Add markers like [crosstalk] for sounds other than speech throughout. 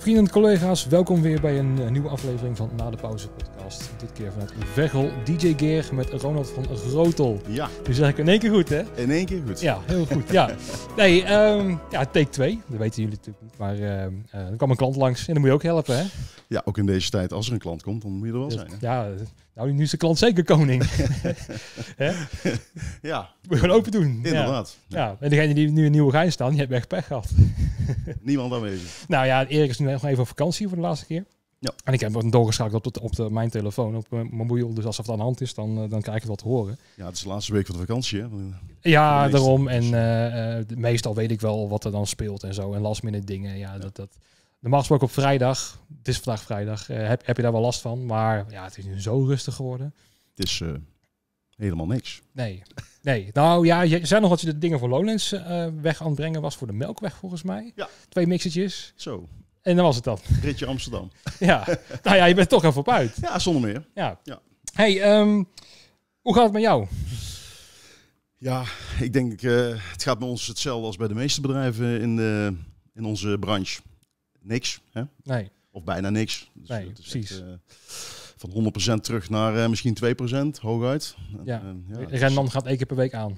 Vrienden en collega's, welkom weer bij een eh, nieuwe aflevering van Na de Pauze podcast. Dit keer vanuit Veghel, DJ Gear met Ronald van Grotel. Ja. Dus zeg ik in één keer goed, hè? In één keer goed. Ja, heel goed. ja. Nee, ehm, ja, take 2. Dat weten jullie natuurlijk niet. Maar ehm, eh, er kwam een klant langs en dan moet je ook helpen, hè? Ja, ook in deze tijd. Als er een klant komt, dan moet je er wel zijn. Hè? Ja, nou, nu is de klant zeker koning. [laughs] ja. We gaan open doen. Inderdaad. Ja. En degene die nu een Nieuwe Gein staan, die hebt echt pech gehad. Niemand aanwezig. Nou ja, Erik is nu nog even op vakantie voor de laatste keer. Ja. En ik heb hem doorgeschakeld op, de, op de, mijn telefoon, op mijn mobiel. Dus als het aan de hand is, dan, eh, dan krijg ik het wel te horen. Ja, het is de laatste week van de vakantie, hè? Eh, ja, daarom. En dus- eh, meestal weet ik wel wat er dan speelt en zo. En last minute dingen. Ja, ja. Dat, dat, normaal gesproken op vrijdag, het is vandaag vrijdag, heb, heb je daar wel last van. Maar ja, het is nu zo rustig geworden. Het is helemaal niks. Nee. Nee, nou ja, je zei nog dat je de dingen voor Lowlands uh, weg aan het brengen was voor de Melkweg volgens mij. Ja. Twee mixetjes. Zo. En dan was het dat. Ritje Amsterdam. [laughs] ja, nou ja, je bent toch even op uit. Ja, zonder meer. Ja. ja. Hey, ehm, hoe gaat het met jou? Ja, ik denk, eh, het gaat met ons hetzelfde als bij de meeste bedrijven in, de, in onze branche. Niks, hè? Nee. Of bijna niks. Dus nee, precies. Echt, van 100% terug naar uh, misschien 2% hooguit. Eh, ja. En, gaat één keer per week aan.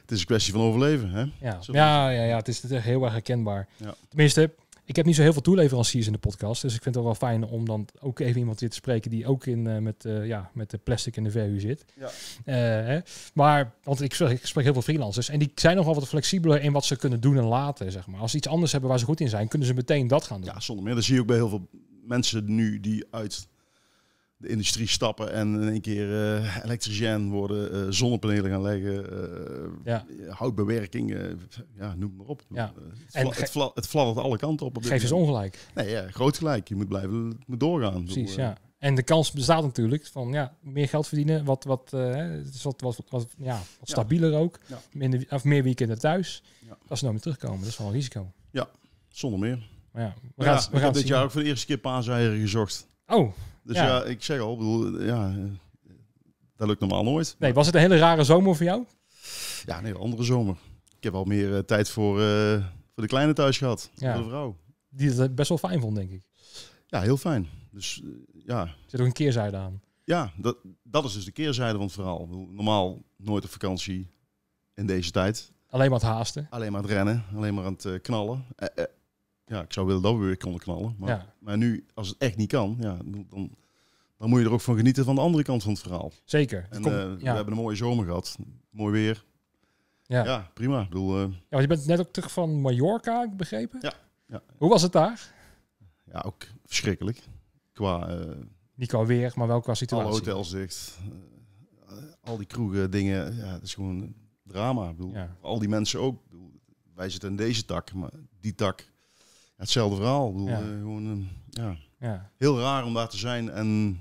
Het is een kwestie van overleven, hè? Ja, ja, ja, ja, het is heel erg herkenbaar. Ja. Tenminste, ik heb niet zo heel veel toeleveranciers in de podcast. Dus ik vind het wel fijn om dan ook even iemand weer te spreken die ook in, eh, met, eh, ja, met de plastic in de VU zit. Ja. Eh, hè. Maar, want ik spreek, ik spreek heel veel freelancers. En die zijn nogal wat flexibeler in wat ze kunnen doen en laten. Zeg maar. Als ze iets anders hebben waar ze goed in zijn, kunnen ze meteen dat gaan doen. Ja, zonder meer. Dat zie je ook bij heel veel mensen nu die uit industrie stappen en in één keer uh, elektricien worden, eh, zonnepanelen gaan leggen, eh, ja. houtbewerking, ja, noem maar op. Ja. Het, en het, het fladdert alle kanten op. op geef eens dus ongelijk. Nee, ja, groot gelijk. Je moet blijven moet doorgaan. Precies, ja. En de kans bestaat natuurlijk van ja, meer geld verdienen, wat, wat, dus wat, wat, wat, ja, wat stabieler ook. Minder, of meer weekenden thuis. Als ze nou weer terugkomen, dat is wel een risico. Ja, zonder meer. ja, we gaan, gaan dit jaar ook voor de eerste keer paaseieren gezocht. Oh. Dus ja, ik zeg al, bedoel, ja, dat lukt normaal nooit. Nee, was het een hele rare zomer voor jou? Ja, nee, een andere zomer. Ik heb al meer eh, tijd voor, eh, voor de kleine thuis gehad, ja. voor de vrouw. Die het best wel fijn vond, denk ik. Ja, heel fijn. Dus eh, ja. Er zit ook een keerzijde aan. Ja, dat, dat is dus de keerzijde van het verhaal. Normaal nooit op vakantie in deze tijd. Alleen maar het haasten. Alleen maar het rennen, alleen maar aan het knallen ja, ik zou willen dat we weer konden knallen. Maar, maar nu, als het echt niet kan, ja, dan, dan moet je er ook van genieten van de andere kant van het verhaal. Zeker. En, eh, We hebben een mooie zomer gehad. Mooi weer. Ja, ja prima. Ik bedoel, uh... ja, je bent net ook terug van Mallorca, ik begrepen. Ja. ja. Hoe was het daar? Ja, ook verschrikkelijk. Qua... Uh, niet qua weer, maar wel qua situatie. Alle hotels dicht. al die kroegen, dingen. Ja, het is gewoon drama. Ik bedoel, Al die mensen ook. Bedoel, wij zitten in deze tak, maar die tak hetzelfde verhaal. bedoel, eh, ehm, ja. ja. Heel raar om daar te zijn en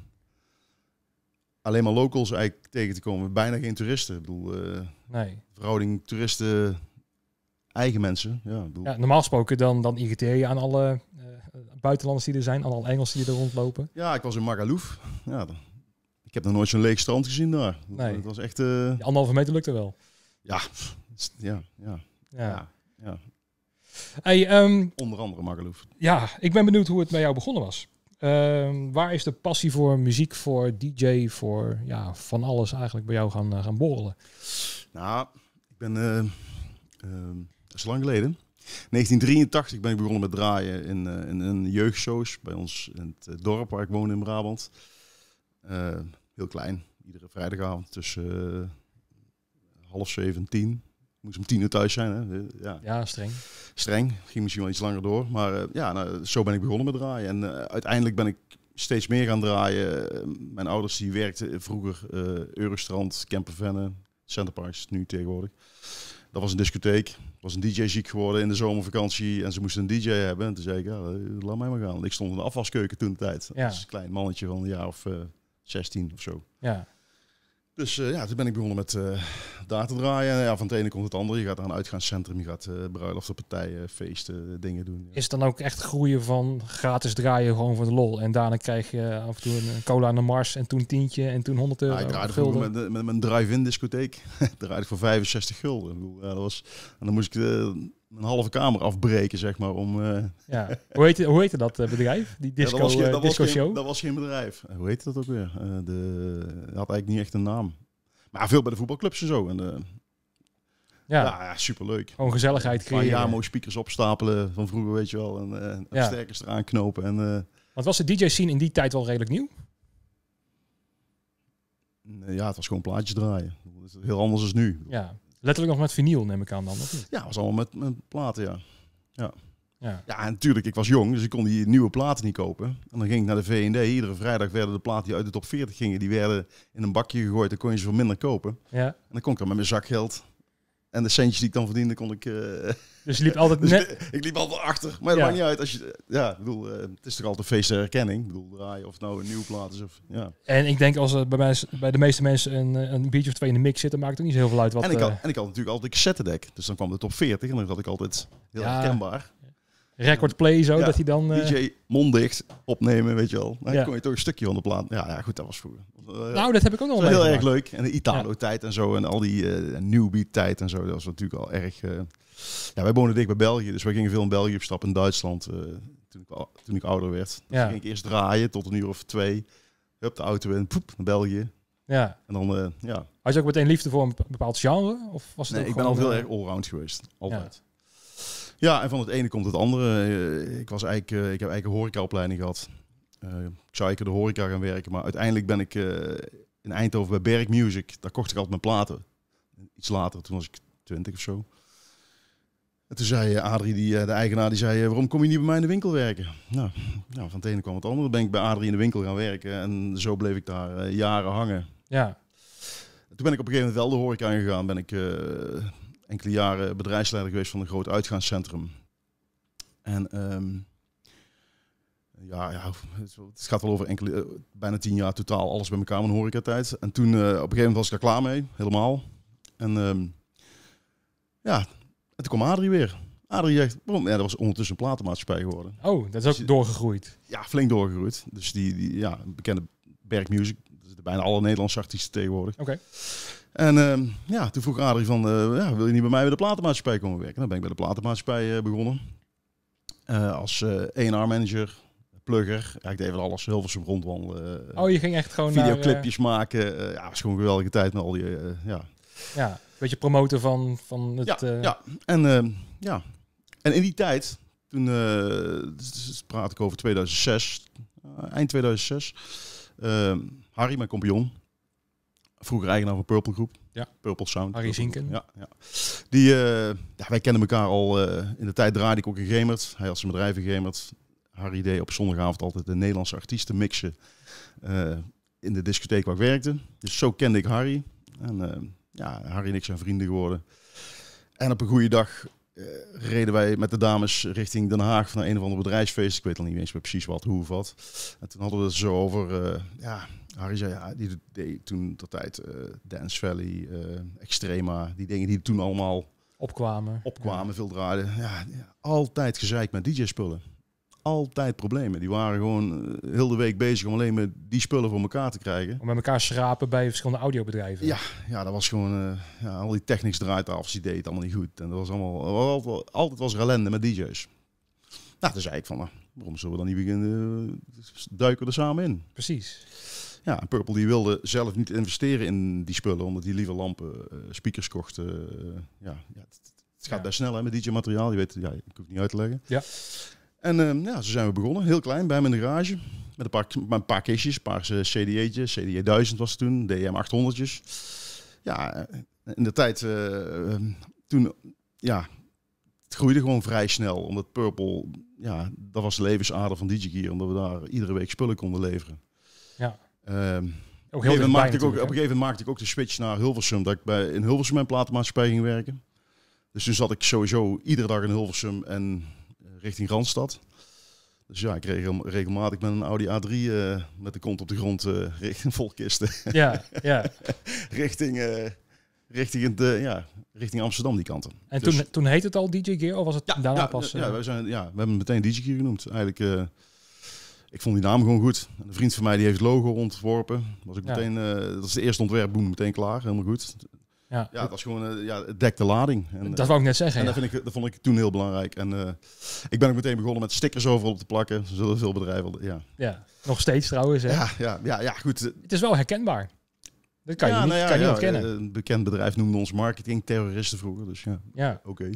alleen maar locals eigenlijk tegen te komen. Bijna geen toeristen. Ik bedoel, eh, nee. verhouding toeristen, eigen mensen. Ja, bedoel. ja, normaal gesproken dan, dan je aan alle eh, buitenlanders die er zijn, aan alle Engelsen die er rondlopen. Ja, ik was in Magaluf. Ja, dan, ik heb nog nooit zo'n leeg strand gezien daar. Het was echt... Uh, anderhalve meter lukte wel. ja, ja. ja. ja, ja. Ehm, Onder andere Magaluf. Ja, ik ben benieuwd hoe het met jou begonnen was. Ehm, waar is de passie voor muziek, voor DJ, voor ja, van alles eigenlijk bij jou gaan, eh, gaan borrelen? Nou, ik ben. Eh, ehm, dat is lang geleden. 1983 ben ik begonnen met draaien in, eh, in, in jeugdshows bij ons in het dorp waar ik woon in Brabant. heel klein, iedere vrijdagavond tussen half zeven en tien moest om tien uur thuis zijn. Hè? Ja. ja, streng. Streng. Ging misschien wel iets langer door. Maar eh, ja, nou, zo ben ik begonnen met draaien. En eh, uiteindelijk ben ik steeds meer gaan draaien. Mijn ouders die werkten vroeger uh, Eurostrand, Campervennen, Centerparks, nu tegenwoordig. Dat was een discotheek. was een DJ ziek geworden in de zomervakantie en ze moesten een DJ hebben. En toen zei ik, ja, laat mij maar gaan. ik stond in de afwaskeuken toen de tijd. Ja. Als klein mannetje van een jaar of 16 of zo. Ja. Dus eh, ja, toen ben ik begonnen met eh, daar te draaien. ja, van het ene komt het andere. Je gaat naar een uitgaanscentrum, je gaat uh, bruiloften, partijen, feesten, dingen doen. Is het dan ook echt groeien van gratis draaien gewoon voor de lol? En daarna krijg je af en toe een cola aan de mars en toen tientje en toen 100 euro. Ja, ik draaide met, met, mijn drive-in discotheek. [laughs] draaide ik voor 65 gulden. dat was, en dan moest ik een halve kamer afbreken, zeg maar. Om, eh, ja. hoe, heette, hoe heette dat eh, bedrijf? Die disco, eh, disco show? dat was geen bedrijf. hoe heette dat ook weer? Uh, de, had eigenlijk niet echt een naam. Maar veel bij de voetbalclubs en zo. En, ja. ja, superleuk. Gewoon gezelligheid creëren. Jamo speakers opstapelen van vroeger, weet je wel. En ja. sterkers eraan knopen. En, Want was de DJ-scene in die tijd wel redelijk nieuw? Ja, het was gewoon plaatjes draaien. heel anders dan nu. Ja. Letterlijk nog met vinyl, neem ik aan dan. Of niet? Ja, was allemaal met, met platen, ja. ja. Ja. ja, en natuurlijk, ik was jong, dus ik kon die nieuwe platen niet kopen. En dan ging ik naar de V&D. Iedere vrijdag werden de platen die uit de top 40 gingen, die werden in een bakje gegooid. Dan kon je ze voor minder kopen. Ja. En dan kon ik er met mijn zakgeld en de centjes die ik dan verdiende, kon ik... Eh, dus je liep altijd [laughs] dus net... ik liep altijd achter. Maar dat maakt niet uit. Als je, ja, ik bedoel, eh, het is toch altijd een feest herkenning. Ik bedoel, draaien of nou een nieuwe plaat is. Of, ja. En ik denk als er eh, bij, mij, bij de meeste mensen een, een biertje of twee in de mix zitten, maakt het ook niet zo heel veel uit wat... En ik had, en ik had natuurlijk altijd deck. Dus dan kwam de top 40 en dan had ik altijd heel herkenbaar record play zo, dat hij dan... Eh, DJ mondicht opnemen, weet je wel. Dan kon je toch een stukje van de plaat. Ja, ja goed, dat was vroeger. Eh, nou, dat heb ik ook nog wel Heel erg leuk. En de Italo-tijd en zo. En al die eh, nieuwbied tijd en zo. Dat was natuurlijk al erg... ja, wij wonen dik bij België. Dus we gingen veel in België op stap. In Duitsland, toen, ik, toen ik ouder werd. Dus ging ik eerst draaien tot een uur of twee. Hup, de auto in. Poep, naar België. Ja. En dan, ja. Had je ook meteen liefde voor een bepaald genre? Of was het nee, ik ben al heel erg allround geweest. Altijd. Ja, en van het ene komt het andere. Eh, ik, was eigenlijk, eh, ik heb eigenlijk een horecaopleiding gehad. Uh, ik de horeca gaan werken, maar uiteindelijk ben ik in Eindhoven bij Berk Music. Daar kocht ik altijd mijn platen. Iets later, toen was ik 20 of zo. En toen zei Adrie, die, de eigenaar, die zei, waarom kom je niet bij mij in de winkel werken? Nou, nou van het ene kwam het andere. ben ik bij Adrie in de winkel gaan werken. En zo bleef ik daar jaren hangen. Ja. Toen ben ik op een gegeven moment wel de horeca ingegaan. Ben ik enkele jaren bedrijfsleider geweest van een groot uitgaanscentrum. En ehm, ja, ja, het gaat wel over enkele, eh, bijna tien jaar totaal alles bij elkaar in horeca-tijd. En toen, eh, op een gegeven moment was ik daar klaar mee, helemaal. En ehm, ja, en toen kwam Adrie weer. Adrie zegt, ja, dat was ondertussen een platenmaatschappij geworden. Oh, dat is ook dus doorgegroeid. Ja, flink doorgegroeid. Dus die, die ja, bekende Berg Music, dat is bijna alle Nederlandse artiesten tegenwoordig. Oké. En ehm, ja, toen vroeg Adrie van, eh, ja, wil je niet bij mij bij de platenmaatschappij komen werken? Dan nou, ben ik bij de platenmaatschappij eh, begonnen. Eh, als E&R manager, plugger. ik deed even alles, heel veel rondwandelen. oh, je ging echt gewoon Videoclipjes naar, maken. ja, was gewoon geweldige tijd met al die, ja. Ja, beetje promoten van, van het... Ja, ja. En, ehm, ja. en in die tijd, toen dus praat ik over 2006, eind 2006... Ehm, Harry, mijn compagnon, vroeger eigenaar van Purple Groep. Ja. Purple Sound. Harry Zinken. Ja, ja. Die, eh, ja, wij kennen elkaar al. Eh, in de tijd draaide ik ook in Gemert. Hij had zijn bedrijf in Gemert. Harry deed op zondagavond altijd de Nederlandse artiesten mixen. Eh, in de discotheek waar ik werkte. Dus zo kende ik Harry. En ja, Harry en ik zijn vrienden geworden. En op een goede dag eh, reden wij met de dames richting Den Haag van een of andere bedrijfsfeest. Ik weet al niet eens meer precies wat, hoe of wat. En toen hadden we het zo over, uh, ja, Harry zei, ja, die deed toen tot tijd uh, Dance Valley, Extrema, die dingen die toen allemaal opkwamen, opkwamen veel draaiden. Ja, altijd gezeik met DJ-spullen altijd problemen. Die waren gewoon eh, heel de week bezig om alleen maar die spullen voor elkaar te krijgen. Om met elkaar schrapen bij verschillende audiobedrijven. Ja, ja dat was gewoon... Uh, ja, al die technics af, dus die deed het allemaal niet goed. En dat was allemaal... Altijd was er ellende met DJ's. Nou, toen zei ik van... Nou, waarom zullen we dan niet beginnen? Eh, duiken we er samen in. Precies. Ja, en Purple die wilde zelf niet investeren in die spullen, omdat die liever lampen, speakers kocht. ja, het, gaat ja. daar snel hè, met DJ-materiaal. Je weet, ja, ik hoef het niet uit te leggen. Ja. En ehm, ja, zo zijn we begonnen. Heel klein, bij mijn in de garage. Met een paar, met een paar kistjes, een paar eh, CDA 1000 was het toen, DM 800'tjes. Ja, eh, in de tijd eh, ehm, toen, ja, het groeide gewoon vrij snel. Omdat Purple, ja, dat was de levensader van DigiGear. Omdat we daar iedere week spullen konden leveren. Ja. Um, op, een gegeven ik ook, op een gegeven moment maakte ik ook de switch naar Hilversum. Dat ik bij, in Hilversum mijn platenmaatschappij ging werken. Dus toen zat ik sowieso iedere dag in Hilversum. En richting Randstad. Dus ja, ik regel, regelmatig met een Audi A3 eh, met de kont op de grond uh, eh, [laughs] richting volkisten. Ja, ja. [laughs] richting, eh, richting, de, ja, richting Amsterdam die kanten. En dus- toen, toen heet het al DJ Gear of was het ja, daarna ja, pas? Ja, we zijn, ja, we hebben meteen DJ Gear genoemd. Eigenlijk, ik vond die naam gewoon goed. Een vriend van mij die heeft het logo ontworpen. Was ik meteen, dat is de eerste ontwerp, boem, meteen klaar. Helemaal goed. Ja, ja het was gewoon, uh, ja, het dekte lading. En, dat wou ik net zeggen. En ja. dat, vind ik, dat vond ik toen heel belangrijk. En eh, ik ben ook meteen begonnen met stickers overal op te plakken. Zullen veel bedrijven, ja. Ja, nog steeds trouwens. Hè? Ja, ja, ja, ja, goed. Het is wel herkenbaar. Dat kan je niet, nou kan je ontkennen. Eh, een bekend bedrijf noemde ons marketingterroristen vroeger, dus ja, ja. oké.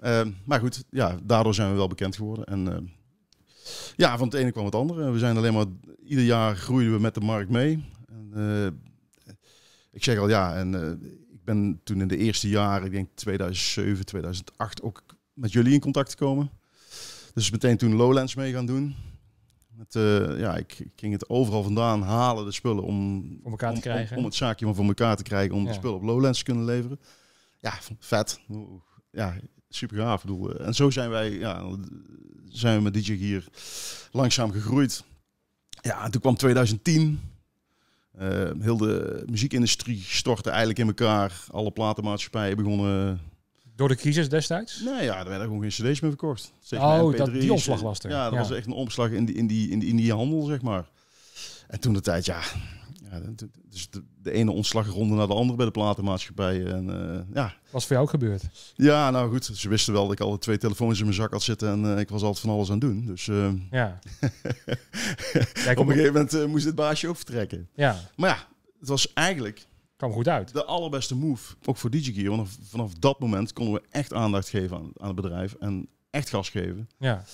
Ehm, maar goed, ja, daardoor zijn we wel bekend geworden. En ehm, ja, van het ene kwam het andere. We zijn alleen maar, ieder jaar groeiden we met de markt mee. En, ik zeg al ja, en uh, ben toen in de eerste jaren, ik denk 2007, 2008, ook met jullie in contact gekomen. Dus meteen toen Lowlands mee gaan doen. Met, eh, ja, ik, ging het overal vandaan halen, de spullen, om, om, elkaar te krijgen. Om, het zaakje maar voor elkaar te krijgen, om de spullen op Lowlands te kunnen leveren. Ja, vet. Ja, super gaaf. Bedoel, eh, en zo zijn wij, ja, zijn we met DJ hier langzaam gegroeid. Ja, en toen kwam 2010. Eh, heel de muziekindustrie stortte eigenlijk in elkaar. Alle platenmaatschappijen begonnen... Eh, Door de crisis destijds? Nee, ja, er werden gewoon geen cd's meer verkocht. oh, dat, die omslag was er. Ja, dat was echt een omslag in, die, in, die, in die handel, zeg maar. En toen de tijd, ja, ja, dus de, ene ontslagronde naar de andere bij de platenmaatschappij. En, uh, ja. Was voor jou ook gebeurd? Ja, nou goed. Ze wisten wel dat ik al twee telefoons in mijn zak had zitten en eh, ik was altijd van alles aan het doen. Dus eh, ja. [laughs] ja op een gegeven moment moest dit baasje ook vertrekken. Ja. Maar ja, het was eigenlijk... Kwam goed uit. De allerbeste move, ook voor DigiGear. Want vanaf dat moment konden we echt aandacht geven aan, aan het bedrijf en echt gas geven. Ja.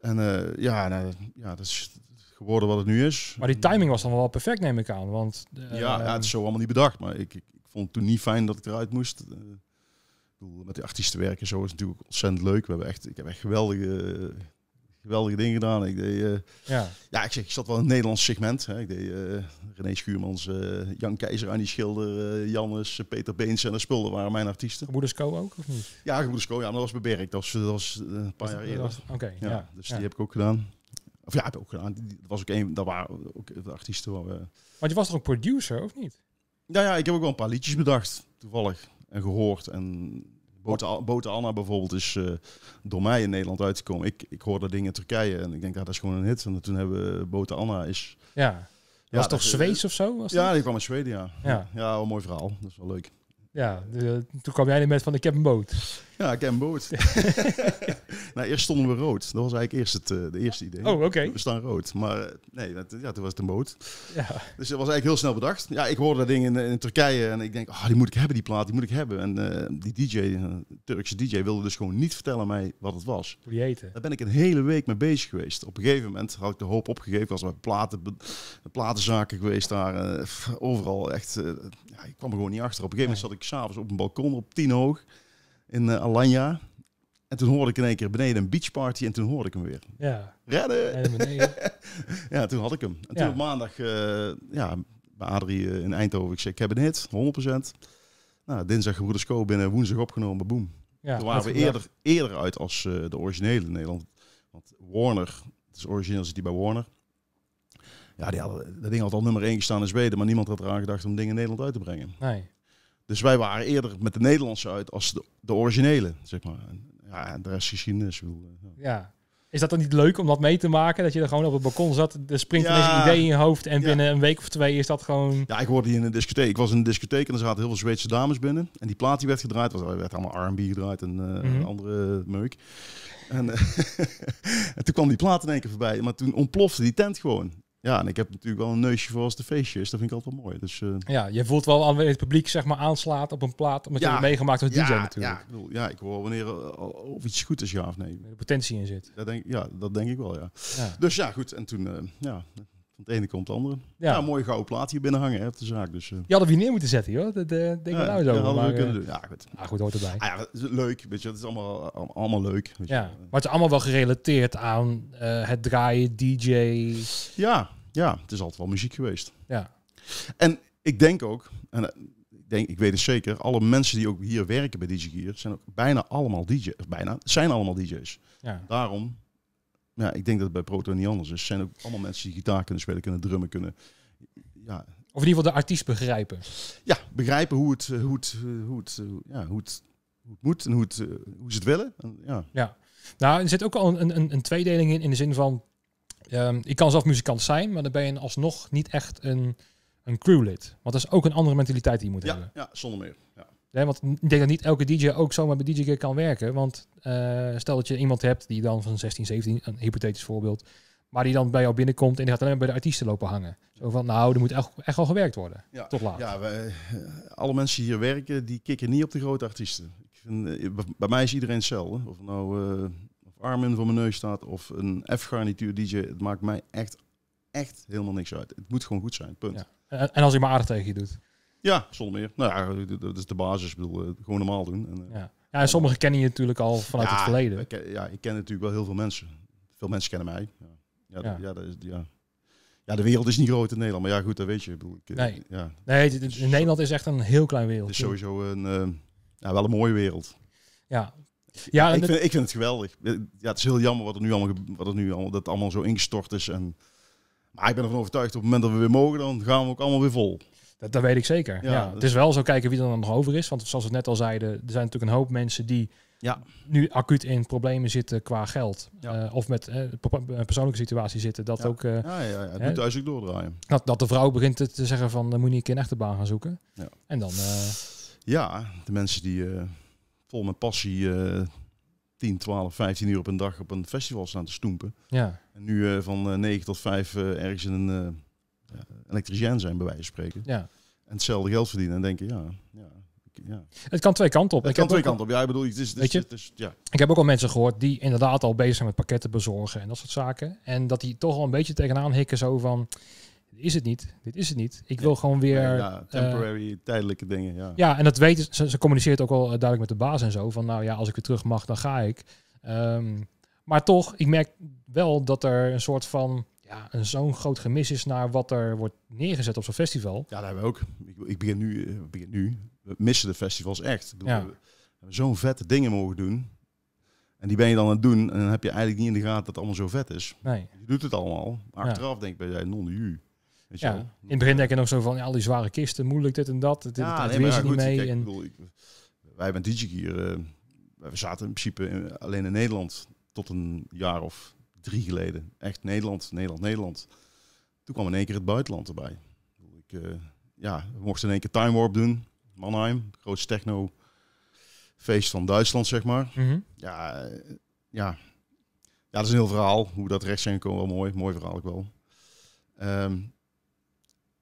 En ja, nou, ja, dat is geworden wat het nu is. Maar die timing was dan wel perfect, neem ik aan. Want, ja, ja, ehm, het is zo allemaal niet bedacht. Maar ik, ik, ik, vond het toen niet fijn dat ik eruit moest. Eh, met die artiesten werken zo is natuurlijk ontzettend leuk. We hebben echt, ik heb echt geweldige, geweldige dingen gedaan. Ik deed, uh, ja. ja, ik zeg, ik zat wel in het Nederlands segment. Hè. Ik deed eh, René Schuurmans, Jan Keizer, Annie Schilder, Jannes, Peter Beens en de Spulden waren mijn artiesten. Gebroeders ook, of niet? Ja, Gebroeders ja, maar dat was beperkt. Dat was, was een paar jaar eerder. Oké, ja, Dus die heb ik ook gedaan. Of ja, heb ook Dat was ook een, dat waren ook de artiesten. Waar we... Maar je was toch een producer, of niet? Ja, ja, ik heb ook wel een paar liedjes bedacht, toevallig. En gehoord. En Bote Anna bijvoorbeeld is eh, door mij in Nederland uitgekomen. Ik, ik hoorde dingen in Turkije en ik denk, ja, dat is gewoon een hit. En toen hebben we Bote Anna is... Ja, was toch eh, Zweeds of zo? ja, die kwam uit Zweden, ja. Ja, wel een mooi verhaal. Dat is wel leuk. Ja, de, toen kwam jij in met van, ik heb een boot. Ja, ik een boot. [laughs] nou, eerst stonden we rood. Dat was eigenlijk eerst het eh, de eerste idee. Oh, oké. We staan rood. Maar eh, nee, dat, ja, toen was het een boot. Ja. Dus dat was eigenlijk heel snel bedacht. Ja, ik hoorde dat ding in, in Turkije en ik denk, ah, die moet ik hebben, die plaat, die moet ik hebben. En eh, die DJ, een Turkse DJ, wilde dus gewoon niet vertellen mij wat het was. Hoe die heette. Daar ben ik een hele week mee bezig geweest. Op een gegeven moment had ik de hoop opgegeven. als was met platen, platenzaken geweest daar. overal echt. ja, ik kwam er gewoon niet achter. Op een gegeven moment zat ik s'avonds op een balkon op tien hoog in eh, Alanya. En toen hoorde ik in één keer beneden een beachparty en toen hoorde ik hem weer. Ja. Redden! [laughs] ja, toen had ik hem. En toen op maandag, eh, ja, bij Adrie eh, in Eindhoven, ik zei ik heb een hit, 100%. Nou, dinsdag Gebroeders Co binnen, woensdag opgenomen, boem. Ja, toen waren we eerder, eerder uit als de originele in Nederland. Want Warner, het is origineel zit die bij Warner. Ja, die hadden, dat ding had al nummer 1 gestaan in Zweden, maar niemand had eraan gedacht om dingen in Nederland uit te brengen. Nee. Dus wij waren eerder met de Nederlandse uit als de, originele, zeg maar. ja, de rest geschiedenis. Eh, ja. ja. Is dat dan niet leuk om dat mee te maken? Dat je er gewoon op het balkon zat, de springt ja, idee in je hoofd en binnen een week of twee is dat gewoon... Ja, ik hoorde hier in een discotheek. Ik was in een discotheek en er zaten heel veel Zweedse dames binnen. En die plaat die werd gedraaid, was, werd allemaal R&B gedraaid en eh, mhm. andere eh, meuk. En, [laughs] en, toen kwam die plaat in één keer voorbij. Maar toen ontplofte die tent gewoon. Ja, en ik heb natuurlijk wel een neusje voor als de feestje is. Dat vind ik altijd wel mooi. Dus, eh, Ja, je voelt wel alweer het publiek zeg maar, aanslaat op een plaat. omdat ja, je meegemaakt als ja, DJ natuurlijk. Ja, ik, ja, ik hoor wanneer uh, of iets goed is, ja of nee. Er potentie in zit. Dat denk, ja, dat denk ik wel, ja. Dus ja, goed. En toen, ja, van het ene komt het andere. Ja, nou, mooie gouden plaat hier binnen hangen hè, op de zaak. Dus, uh... Je had we hier neer moeten zetten, joh. Dat uh, denk ik nou zo. Ja, maar, we uh, eh, ja, goed. Ah, goed, hoort erbij. Ah, ja, leuk, weet je. Het is allemaal, allemaal leuk. Weet je. ja, maar het is allemaal wel gerelateerd aan het draaien, DJ. Ja, ja, het is altijd wel muziek geweest. Ja. En ik denk ook, en ik, denk, ik weet het zeker, alle mensen die ook hier werken bij DJ Gear, zijn ook bijna allemaal DJ's. Bijna, zijn allemaal DJ's. Ja. Daarom ja, nou, ik denk dat het bij Proto niet anders is. Er zijn ook allemaal mensen die gitaar kunnen spelen, kunnen drummen, kunnen... Ja. Of in ieder geval de artiest begrijpen. Ja, begrijpen hoe het, hoe het, hoe het, ja, hoe het, hoe het moet en hoe, het, eh, hoe ze het willen. ja. ja. Nou, er zit ook al een, een, een tweedeling in, in de zin van... Ehm, ik kan zelf muzikant zijn, maar dan ben je alsnog niet echt een, een crewlid. Want dat is ook een andere mentaliteit die je moet ja, hebben. Ja, zonder meer. Ja want ik denk dat niet elke DJ ook zomaar bij DJ kan werken. Want eh, stel dat je iemand hebt die dan van 16, 17, een hypothetisch voorbeeld, maar die dan bij jou binnenkomt en die gaat alleen bij de artiesten lopen hangen. Zo van, nou, er moet echt, echt al gewerkt worden. tot laat. Ja, eh, alle mensen die hier werken, die kicken niet op de grote artiesten. Ik vind, eh, bij mij is iedereen hetzelfde. Of nou uh, of Armin voor mijn neus staat of een F-garnituur DJ. Het maakt mij echt, echt helemaal niks uit. Het moet gewoon goed zijn, punt. Ja. En als hij maar aardig tegen je doet. Ja, zonder meer. Nou dat is de basis. Ik bedoel, eh, gewoon normaal doen. En, eh, ja. ja, en sommigen kennen je natuurlijk al vanuit het verleden. Ik, ja, ik ken natuurlijk wel heel veel mensen. Veel mensen kennen mij. Ja, ja, ja. dat is, ja. Ja, de wereld is niet groot in Nederland, maar ja, goed, dat weet je. Ik bedoel, eh, nee, nee Nederland is echt een heel klein wereld. Het is sowieso een, ja, wel een mooie wereld. Ja, ja ik, ik, vind, ik vind het geweldig. Ja, het is heel jammer wat er nu allemaal, wat er nu allemaal, dat allemaal zo ingestort is. En, maar ik ben ervan overtuigd, op het moment dat we weer mogen, dan gaan we ook allemaal weer vol. Dat, dat weet ik zeker. Ja, dus- Het is wel zo kijken wie er dan nog over is. Want zoals we net al zeiden, er zijn natuurlijk een hoop mensen die ja. nu acuut in problemen zitten qua geld. Eh, of met uh, persoonlijke situatie zitten. Dat ook. Eh, ja, ja, Het thuis ook doordraaien. Dat, dat de vrouw begint te, zeggen van dan moet je een echte baan gaan zoeken. En dan. ja, de mensen die vol met passie 10, 12, 15 uur op een dag op een festival staan te stoempen. Ja. En nu van 9 tot 5 ergens in een eh, elektricien zijn, bij wijze van spreken. Ja. En hetzelfde geld verdienen en denken, ja, ja ja. Het kan twee kanten op. Het ik kan twee kanten op. Ja, ik bedoel, het is, het weet je, het is, ja. ik heb ook al mensen gehoord die inderdaad al bezig zijn met pakketten bezorgen en dat soort zaken. En dat die toch al een beetje tegenaan hikken zo van, is het niet, dit is het niet. Ik wil gewoon weer... Ja, temporary, eh, tijdelijke dingen, ja. Ja, en dat weten ze, ze communiceert ook wel eh, duidelijk met de baas en zo. Van nou ja, als ik weer terug mag, dan ga ik. Ehm, maar toch, ik merk wel dat er een soort van ja, een zo'n groot gemis is naar wat er wordt neergezet op zo'n festival. Ja, dat hebben we ook. Ik, ik begin nu, eh, begin nu. We missen de festivals echt. Ik bedoel, We, we zo'n vette dingen mogen doen. En die ben je dan aan het doen en dan heb je eigenlijk niet in de gaten dat het allemaal zo vet is. Nee. Je doet het allemaal. Maar achteraf denk ik bij jij non ju. Ja. In het begin denk je nog zo van ja, al die zware kisten, moeilijk dit en dat. Dit, ja, nee, maar, niet mee. en... bedoel, wij bij DigiGear, uh, eh, we zaten in principe alleen in Nederland tot een jaar of drie geleden. Echt Nederland, Nederland, Nederland. Toen kwam in één keer het buitenland erbij. Ik, eh, ja, we mochten in één keer Time Warp doen. Mannheim, het grootste techno-feest van Duitsland, zeg maar. Mhm. ja, eh, ja. ja, dat is een heel verhaal. Hoe dat recht zijn gekomen, wel mooi. Mooi verhaal ik wel. Ehm,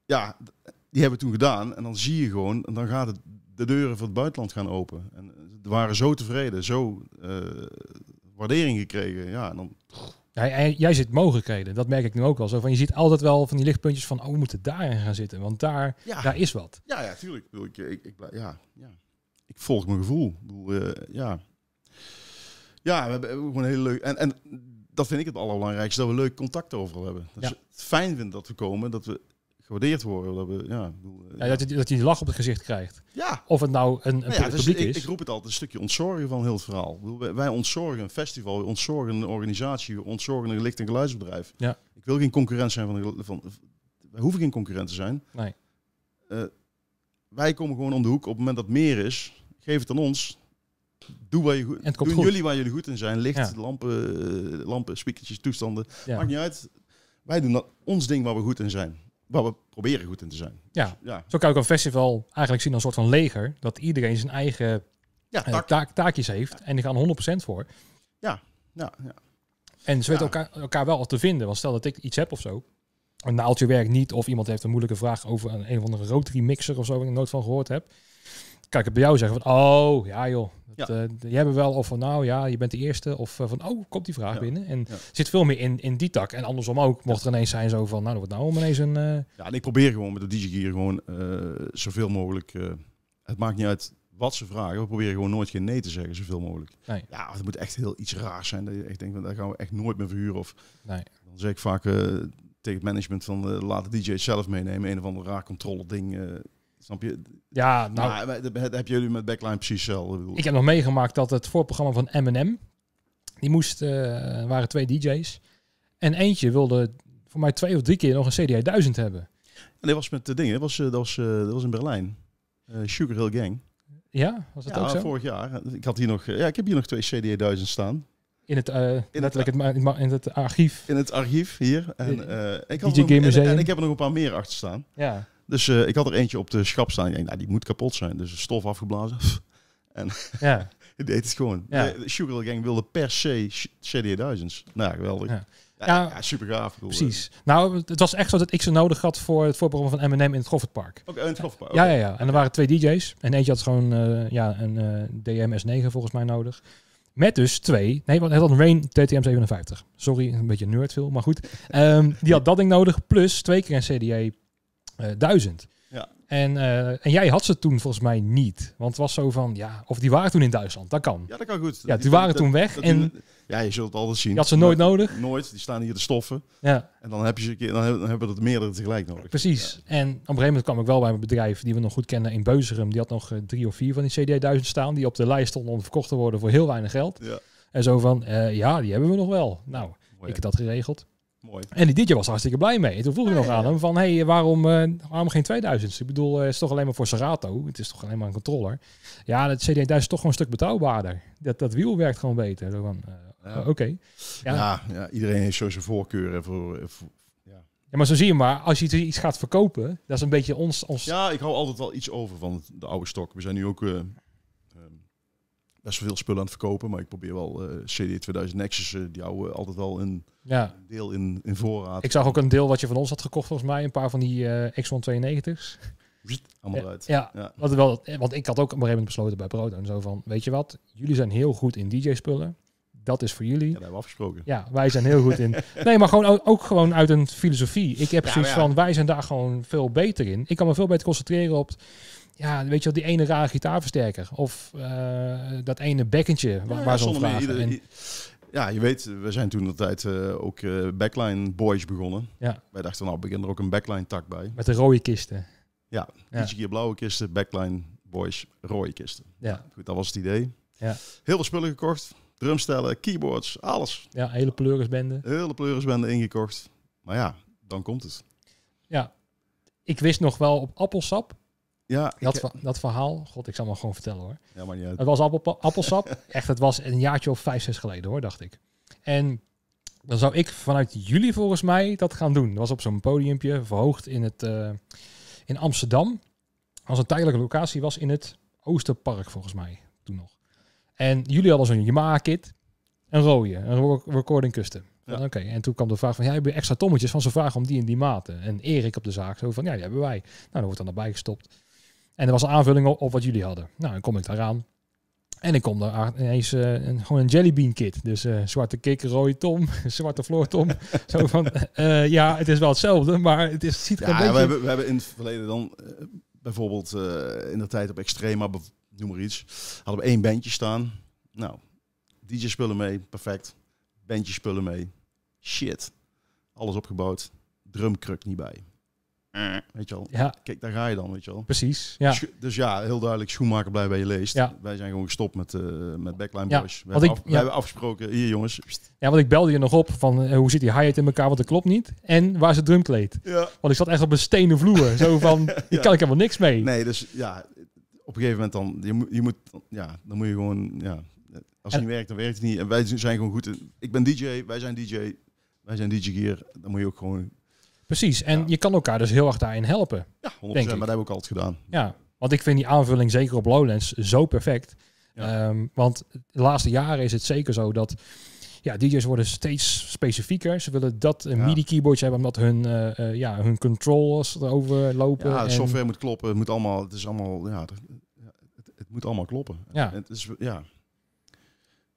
ja, die hebben we toen gedaan. En dan zie je gewoon, dan gaat het de deuren voor het buitenland gaan open. En eh, ze waren zo tevreden, zo waardering gekregen. Ja, en dan ja, jij zit mogelijkheden, dat merk ik nu ook al zo. Van, je ziet altijd wel van die lichtpuntjes van, oh, we moeten daarin gaan zitten, want daar, daar is wat. Ja, ja, tuurlijk. Ik, ik, ik, ja, ja. ik volg mijn gevoel. Ik bedoel, eh, ja. ja, we hebben gewoon heel leuk. En, en dat vind ik het allerbelangrijkste, dat we leuk contact overal hebben. Dat het fijn vind dat we komen, dat we gewaardeerd worden. Dat, we, ja, bedoel, eh, ja, dat, je, dat je die lach op het gezicht krijgt. Ja. Of het nou een, een nou ja, publiek dus, is. Ik, ik, roep het altijd, een stukje ontzorgen van heel het verhaal. Bedoel, wij ontzorgen een festival, we ontzorgen een organisatie, we ontzorgen een licht- en geluidsbedrijf. Ja. Ik wil geen concurrent zijn van... van wij hoeven geen concurrent te zijn. Nee. Eh, wij komen gewoon om de hoek op het moment dat meer is. Geef het aan ons. Doe wat je goed, en doen jullie waar jullie goed in zijn. Licht, lampen, eh, lampen, speakertjes, toestanden. Maakt niet uit. Wij doen dat, ons ding waar we goed in zijn waar we proberen goed in te zijn. Dus, ja. Zo kan ik een festival eigenlijk zien als een soort van leger. Dat iedereen zijn eigen ja, eh, taak. taakjes heeft. En die gaan 100% voor. Ja, ja, ja. En ze weten elkaar, elkaar wel al te vinden. Want stel dat ik iets heb of zo. Een naaltje werkt niet. Of iemand heeft een moeilijke vraag over een, een of andere rotary mixer of zo. Waar ik nooit van gehoord heb kan ik het bij jou zeggen van, oh, ja joh. Dat, ja. Uh, wel of van, nou ja, je bent de eerste. Of eh, van, oh, komt die vraag binnen. En zit veel meer in, in die tak. En andersom ook, mocht er ineens zijn zo van, nou, wordt nou om ineens een... Eh, ja, en ik probeer gewoon met de DJ hier gewoon zoveel mogelijk... het maakt niet uit wat ze vragen. We proberen gewoon nooit geen nee te zeggen, zoveel mogelijk. Nee. Ja, het moet echt heel iets raars zijn. Dat je denk denkt, van, daar gaan we echt nooit meer verhuren. Of, nee. Dan zeg ik vaak tegen het management van, laat de DJ zelf meenemen. Een of ander raar controle ding Snap je? Ja, nou... Maar, jullie met Backline precies zo. Ik heb nog meegemaakt dat het voorprogramma van M&M... Die moest... Eh, waren twee DJ's. En eentje wilde voor mij twee of drie keer nog een CDI 1000 hebben. En dat was met de dingen. Dat was, eh, dat was, eh, dat was in Berlijn. Uh, Sugar Hill Gang. Ja, was het ook zo? vorig jaar. Ik, had hier nog, ja, ik heb hier nog twee CDA 1000 staan. In het, uh, in het, in het archief. In het archief hier. En, ik had nog, en, en, ik heb er nog een paar meer achter staan. Ja. Dus eh, ik had er eentje op de schap staan. Ik denk, nou, die moet kapot zijn. Dus stof afgeblazen. [laughs] en ja. ik [laughs] deed het gewoon. Ja. Eh, de Sugar Gang wilde per se CD1000's. Nou, geweldig. Ja. super gaaf. Precies. Eh, nou, het was echt zo dat ik ze nodig had voor het voorprogramma van M&M in het Goffertpark. Oké, in het Goffertpark. Ja, ja, ja. En er waren twee DJ's. En eentje had gewoon ja, een uh, DMS9 volgens mij nodig. Met dus twee. Nee, want het had een Rain TTM57. Sorry, een beetje nerd veel maar goed. Ehm, die had dat ding nodig. Plus twee keer een CDA eh, duizend. Ja. En, eh, en jij had ze toen volgens mij niet. Want het was zo van, ja, of die waren toen in Duitsland, dat kan. Ja, dat kan goed. Ja, die, waren toen weg. en, ja, je zult het altijd zien. Je had ze nooit nodig. Nooit, die staan hier te stoffen. Ja. En dan, heb je ze, dan hebben we dat meerdere tegelijk nodig. Precies. En op een gegeven moment kwam ik wel bij mijn bedrijf die we nog goed kennen in Beuzerum. Die had nog eh, drie of vier van die CD 1000 staan. Die op de lijst stonden om verkocht te worden voor heel weinig geld. Ja. En zo van, ja, die hebben we nog wel. Nou, ik heb dat geregeld. En die DJ was hartstikke blij mee. En toen vroeg ik nog aan hem van, hey, waarom, eh, waarom geen 2000? Ik bedoel, eh, het is toch alleen maar voor Serato. Het is toch alleen maar een controller. Ja, dat CD1000 is toch gewoon een stuk betrouwbaarder. Dat, dat wiel werkt gewoon beter. Eh, ja. Oké. Ja. Ja, iedereen heeft zo zijn voorkeuren voor, voor ja, maar zo zie je maar, als je iets gaat verkopen, dat is een beetje ons... ons... Ja, ik hou altijd wel iets over van de oude stok. We zijn nu ook uh, best veel spullen aan het verkopen, maar ik probeer wel eh, CD 2000 Nexus, eh, die houden altijd wel een ja. deel in, in voorraad. Ik zag ook een deel wat je van ons had gekocht, volgens mij, een paar van die uh, eh, X192's. Allemaal uit. Ja, Wat wel, want ik had ook op een gegeven moment besloten bij Brood en zo van, weet je wat, jullie zijn heel goed in DJ-spullen. Dat is voor jullie. Ja, dat hebben we afgesproken. Ja, wij zijn heel goed in. [laughs] Nee, maar gewoon ook gewoon uit een filosofie. Ik heb ja, zoiets van, wij zijn daar gewoon veel beter in. Ik kan me veel beter concentreren op ja, weet je wel, die ene rare gitaarversterker. Of eh, dat ene bekkentje waar, ja, waar en... ja, je weet, we zijn toen de tijd eh, ook eh, backline boys begonnen. Ja. Wij dachten, nou, begin er ook een backline tak bij. Met de rode kisten. Ja, ja. blauwe kisten, backline boys, rode kisten. Ja. Goed, dat was het idee. Ja. Heel veel spullen gekocht. Drumstellen, keyboards, alles. Ja, hele pleurisbende. Hele pleurisbende ingekocht. Maar ja, dan komt het. Ja, ik wist nog wel op appelsap ja, dat, dat verhaal, god, ik zal hem gewoon vertellen hoor. Ja, maar niet Het was appel, appelsap. [laughs] Echt, het was een jaartje of vijf, zes geleden hoor, dacht ik. En dan zou ik vanuit jullie volgens mij dat gaan doen. Dat was op zo'n podiumpje, verhoogd in, het, eh, in Amsterdam. Als een tijdelijke locatie was in het Oosterpark volgens mij, toen nog. En jullie hadden zo'n Yamaha-kit, een rode, een recording custom. Oké, en toen kwam de vraag van, ja, hebben extra tommetjes van zo'n vraag om die in die maten? En Erik op de zaak, zo van, ja, die hebben wij. Nou, dan wordt dan erbij gestopt. En er was een aanvulling op, wat jullie hadden. Nou, dan kom ik eraan. En ik kom daar ineens eh, een, gewoon een jellybean kit. Dus eh, zwarte kik, rode tom, [laughs] zwarte floortom. [laughs] zo van, eh, ja, het is wel hetzelfde, maar het is, ziet er een beetje... We hebben, we hebben in het verleden dan bijvoorbeeld in de tijd op Extrema, noem maar iets, hadden we één bandje staan. Nou, DJ-spullen mee, perfect. Bandje-spullen mee, shit. Alles opgebouwd, drumkruk niet bij. Eh. Weet je wel. Ja. Kijk, daar ga je dan, weet je wel. Precies. Dus ja. Dus ja, heel duidelijk, schoenmaker blij bij je leest. Ja. Wij zijn gewoon gestopt met, uh, met Backline ja. Boys. We, hebben, afgesproken, hier jongens. Ja, want ik belde je nog op van eh, hoe zit die hi-hat in elkaar, want dat klopt niet. En waar is het drumkleed? Want ik zat echt op een stenen vloer. zo [laughs] van, ik kan ik helemaal niks mee. Nee, dus ja, op een gegeven moment dan, je moet, je moet ja, dan moet je gewoon, ja. Als het niet werkt, dan werkt het niet. En wij zijn gewoon goed. ik ben DJ, wij zijn DJ, wij zijn DJ Gear. Dan moet je ook gewoon Precies, en je kan elkaar dus heel erg daarin helpen. Ja, 100%, maar dat hebben we ook altijd gedaan. Ja, want ik vind die aanvulling zeker op Lowlands zo perfect. Ehm, want de laatste jaren is het zeker zo dat ja, DJ's worden steeds specifieker. Ze willen dat een MIDI-keyboardje hebben omdat hun, uh, uh, ja, hun controllers erover lopen. Ja, de software moet kloppen. Het moet allemaal, het is allemaal, ja, het, het moet allemaal kloppen. Ja. het is, ja,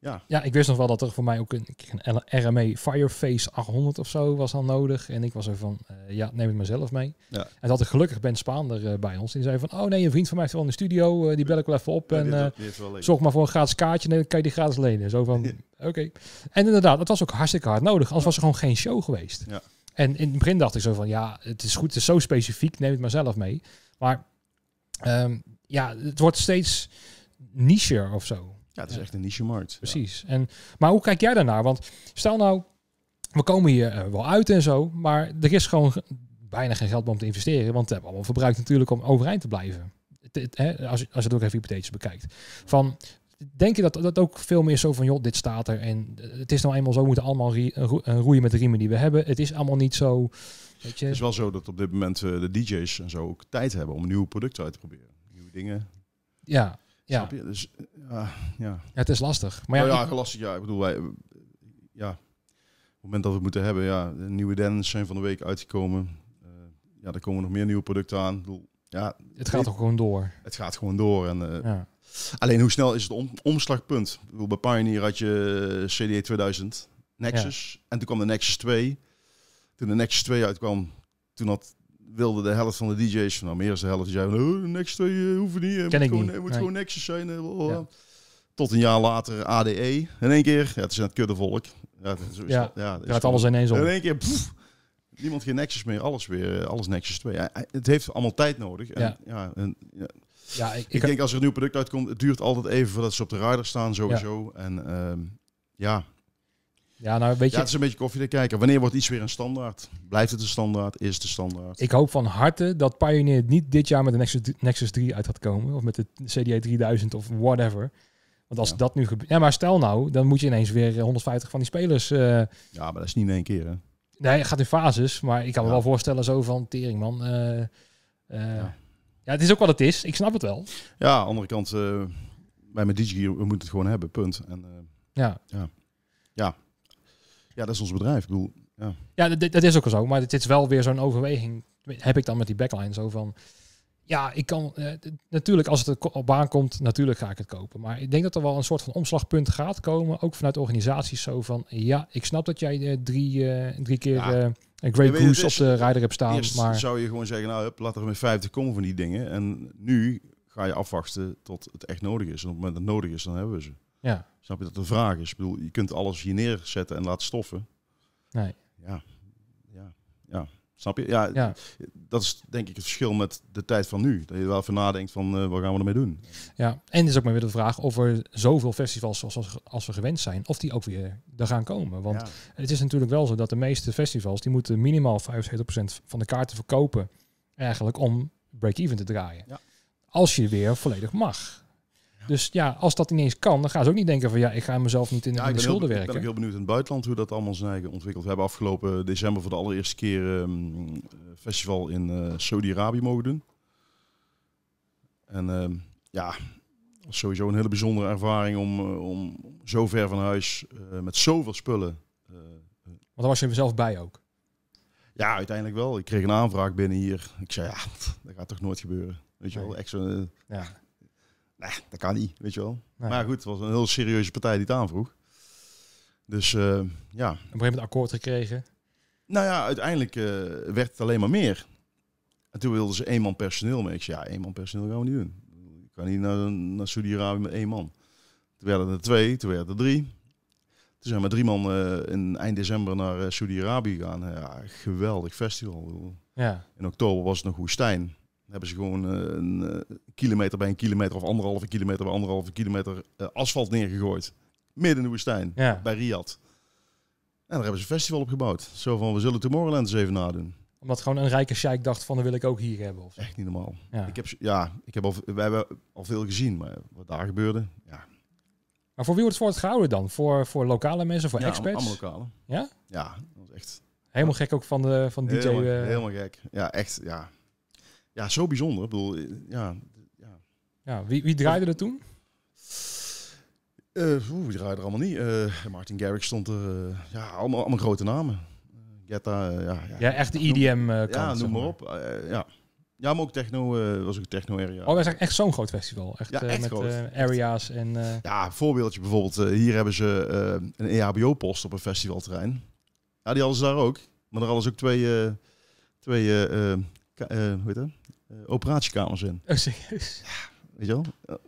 ja. ja, ik wist nog wel dat er voor mij ook een, een RME Fireface 800 of zo was al nodig. En ik was er van, eh, ja, neem het maar zelf mee. Ja. En dat ik gelukkig Ben Spaander eh, bij ons. Die zei van, oh nee, een vriend van mij heeft wel in de studio. Eh, die bel ik wel even op. en zorg maar voor een gratis kaartje. En dan kan je die gratis lenen. Zo van, [laughs] oké. En inderdaad, het was ook hartstikke hard nodig. Anders was er gewoon geen show geweest. Ja. En in het begin dacht ik zo van, ja, het is goed. Het is zo specifiek. Neem het maar zelf mee. Maar ehm, ja, het wordt steeds nicher of zo. Ja, dat is echt een niche-markt. Precies. En, maar hoe kijk jij daarnaar? Want stel nou, we komen hier eh, wel uit en zo, maar er is gewoon bijna geen geld om te investeren, want we hebben allemaal verbruikt natuurlijk om overeind te blijven. Als je het ook even hypothetisch bekijkt. Van, denk je dat dat ook veel meer zo van, joh, dit staat er en eh, het is nou eenmaal zo, we moeten allemaal roeien met de riemen die we hebben. Het is allemaal niet zo... Weet je? Het is wel zo dat op dit moment eh, de DJ's en zo ook tijd hebben om nieuwe producten uit te proberen. Nieuwe dingen. Ja, ja. Dus, eh, ah, ja. ja. Het is lastig. Maar ja, nou ja ik... lastig. Ja, ik bedoel, wij, ja, op het moment dat we het moeten hebben, ja, de nieuwe dens zijn van de week uitgekomen. Eh, ja, er komen nog meer nieuwe producten aan. ja, het gaat toch gewoon door. Het gaat gewoon door. En, eh, ja. Alleen hoe snel is het om, omslagpunt? bedoel, bij Pioneer had je CD 2000 Nexus. En toen kwam de Nexus 2. Toen de Nexus 2 uitkwam, toen had wilde de helft van de DJ's, van nou, meer de helft, die zeiden: van, oh, Nexus eh, hoeven niet, het moet, gewoon, niet. Eh, gewoon Nexus zijn. Eh, Tot een jaar later ADE, in één keer, ja, het is kudde kuddevolk. Ja, het, is, ja, ja het gaat alles ineens op. In één keer, niemand geen Nexus meer, alles weer, alles Nexus twee. het heeft allemaal tijd nodig. En, ja. ja, ik, ik, denk als er een nieuw product uitkomt, het duurt altijd even voordat ze op de radar staan sowieso. En ehm, ja, ja, nou weet je... het is een beetje koffie te kijken. Wanneer wordt iets weer een standaard? Blijft het een standaard? Is het een standaard? Ik hoop van harte dat Pioneer niet dit jaar met de Nexus, Nexus 3 uit gaat komen. Of met de CDA 3000 of whatever. Want als dat nu gebeurt... Ja, maar stel nou, dan moet je ineens weer 150 eh, van die spelers... Eh, ja, maar dat is niet in één keer, hè? Nee, het gaat in fases. Maar ik kan me wel voorstellen zo van, tering man... Eh, ja. het is ook wat het is. Ik snap het wel. Ja, aan de andere kant... wij met DJ we moeten het gewoon hebben, punt. En, ja. Ja. ja. Ja, dat is ons bedrijf. Ik bedoel, ja, ja dat, is ook zo. Maar dit is wel weer zo'n overweging. Heb ik dan met die backline zo van. Ja, ik kan eh, natuurlijk als het op baan komt, natuurlijk ga ik het kopen. Maar ik denk dat er wel een soort van omslagpunt gaat komen, ook vanuit organisaties zo van, ja, ik snap dat jij eh, drie, eh, drie keer eh, een Great Goose dus op de rijder hebt staan. Eerst maar zou je gewoon zeggen, nou, hup, laat er met 50 komen van die dingen. En nu ga je afwachten tot het echt nodig is. En op het moment dat het nodig is, dan hebben we ze. Ja. Snap je dat de vraag is? Ik bedoel, je kunt alles hier neerzetten en laten stoffen. Nee. Ja. Ja. ja. Snap je? Ja, Dat is denk ik het verschil met de tijd van nu. Dat je wel even nadenkt van eh, wat gaan we ermee doen. Ja, en is ook maar weer de vraag of er zoveel festivals zoals als we gewend zijn, of die ook weer er gaan komen. Want het is natuurlijk wel zo dat de meeste festivals, die moeten minimaal 75% van de kaarten verkopen eigenlijk om break-even te draaien. Ja. Als je weer volledig mag. Dus ja, als dat ineens kan, dan gaan ze ook niet denken van ja, ik ga mezelf niet in, de schulden werken. Ik ben ook heel benieuwd in het buitenland hoe dat allemaal zijn ontwikkeld. We hebben afgelopen december voor de allereerste keer een ehm, eh, festival in uh, Saudi-Arabië mogen doen. En ehm, ja, sowieso een hele bijzondere ervaring om, eh, om zo ver van huis met zoveel spullen. Uh, Want dan was je er zelf bij ook? Ja, uiteindelijk wel. Ik kreeg een aanvraag binnen hier. Ik zei, ja, [laughs] dat gaat toch nooit gebeuren. Weet je wel, echt ja. Nee, dat kan niet, weet je wel. Maar goed, het was een heel serieuze partij die het aanvroeg. Dus uh, ja. Op een gegeven akkoord gekregen? Nou ja, uiteindelijk eh, werd het alleen maar meer. En toen wilden ze één man personeel mee. Ik zei, ja, één man personeel gaan we niet doen. Ik kan niet naar, naar Saudi-Arabië met één man. Toen werden er twee, toen werden er drie. Toen zijn we drie man eh, in eind december naar Saudi-Arabië gegaan. Ja, geweldig festival. Ja. In oktober was het nog woestijn hebben ze gewoon eh, een eh, kilometer bij een kilometer of anderhalve kilometer bij anderhalve kilometer eh, asfalt neergegooid. Midden in de woestijn, bij Riyadh. En daar hebben ze een festival op gebouwd. Zo van, we zullen Tomorrowland eens even nadoen. Omdat gewoon een rijke sheik dacht van, dat wil ik ook hier hebben. Of Echt niet normaal. Ja. Ik heb, ja, ik heb al, we hebben al veel gezien, maar wat daar gebeurde, ja. Maar voor wie wordt het voor het gehouden dan? Voor, voor lokale mensen, voor experts? Ja, allemaal lokale. Ja? Ja, dat was echt... Helemaal gek ook van, de, van DJ... Helemaal, helemaal gek. Ja, echt, ja ja, zo bijzonder. Ik bedoel, ja. Ja, ja wie, wie draaide er toen? Uh, die draaide er allemaal niet. Uh, Martin Garrix stond er. Eh, ja, allemaal, allemaal grote namen. geta ja, ja, ja, echt de EDM Ja, noem maar, op. ja. ja, maar ook techno was ook techno area. Oh, dat is echt zo'n groot festival. Echt, ja, echt met groot. areas en. Ja, voorbeeldje bijvoorbeeld. hier hebben ze een EHBO-post op een festivalterrein. Ja, die hadden ze daar ook. Maar daar hadden ze ook twee, twee hoe heet eh, operatiekamers in. Oh, serieus? Ja, weet je wel? Ze hadden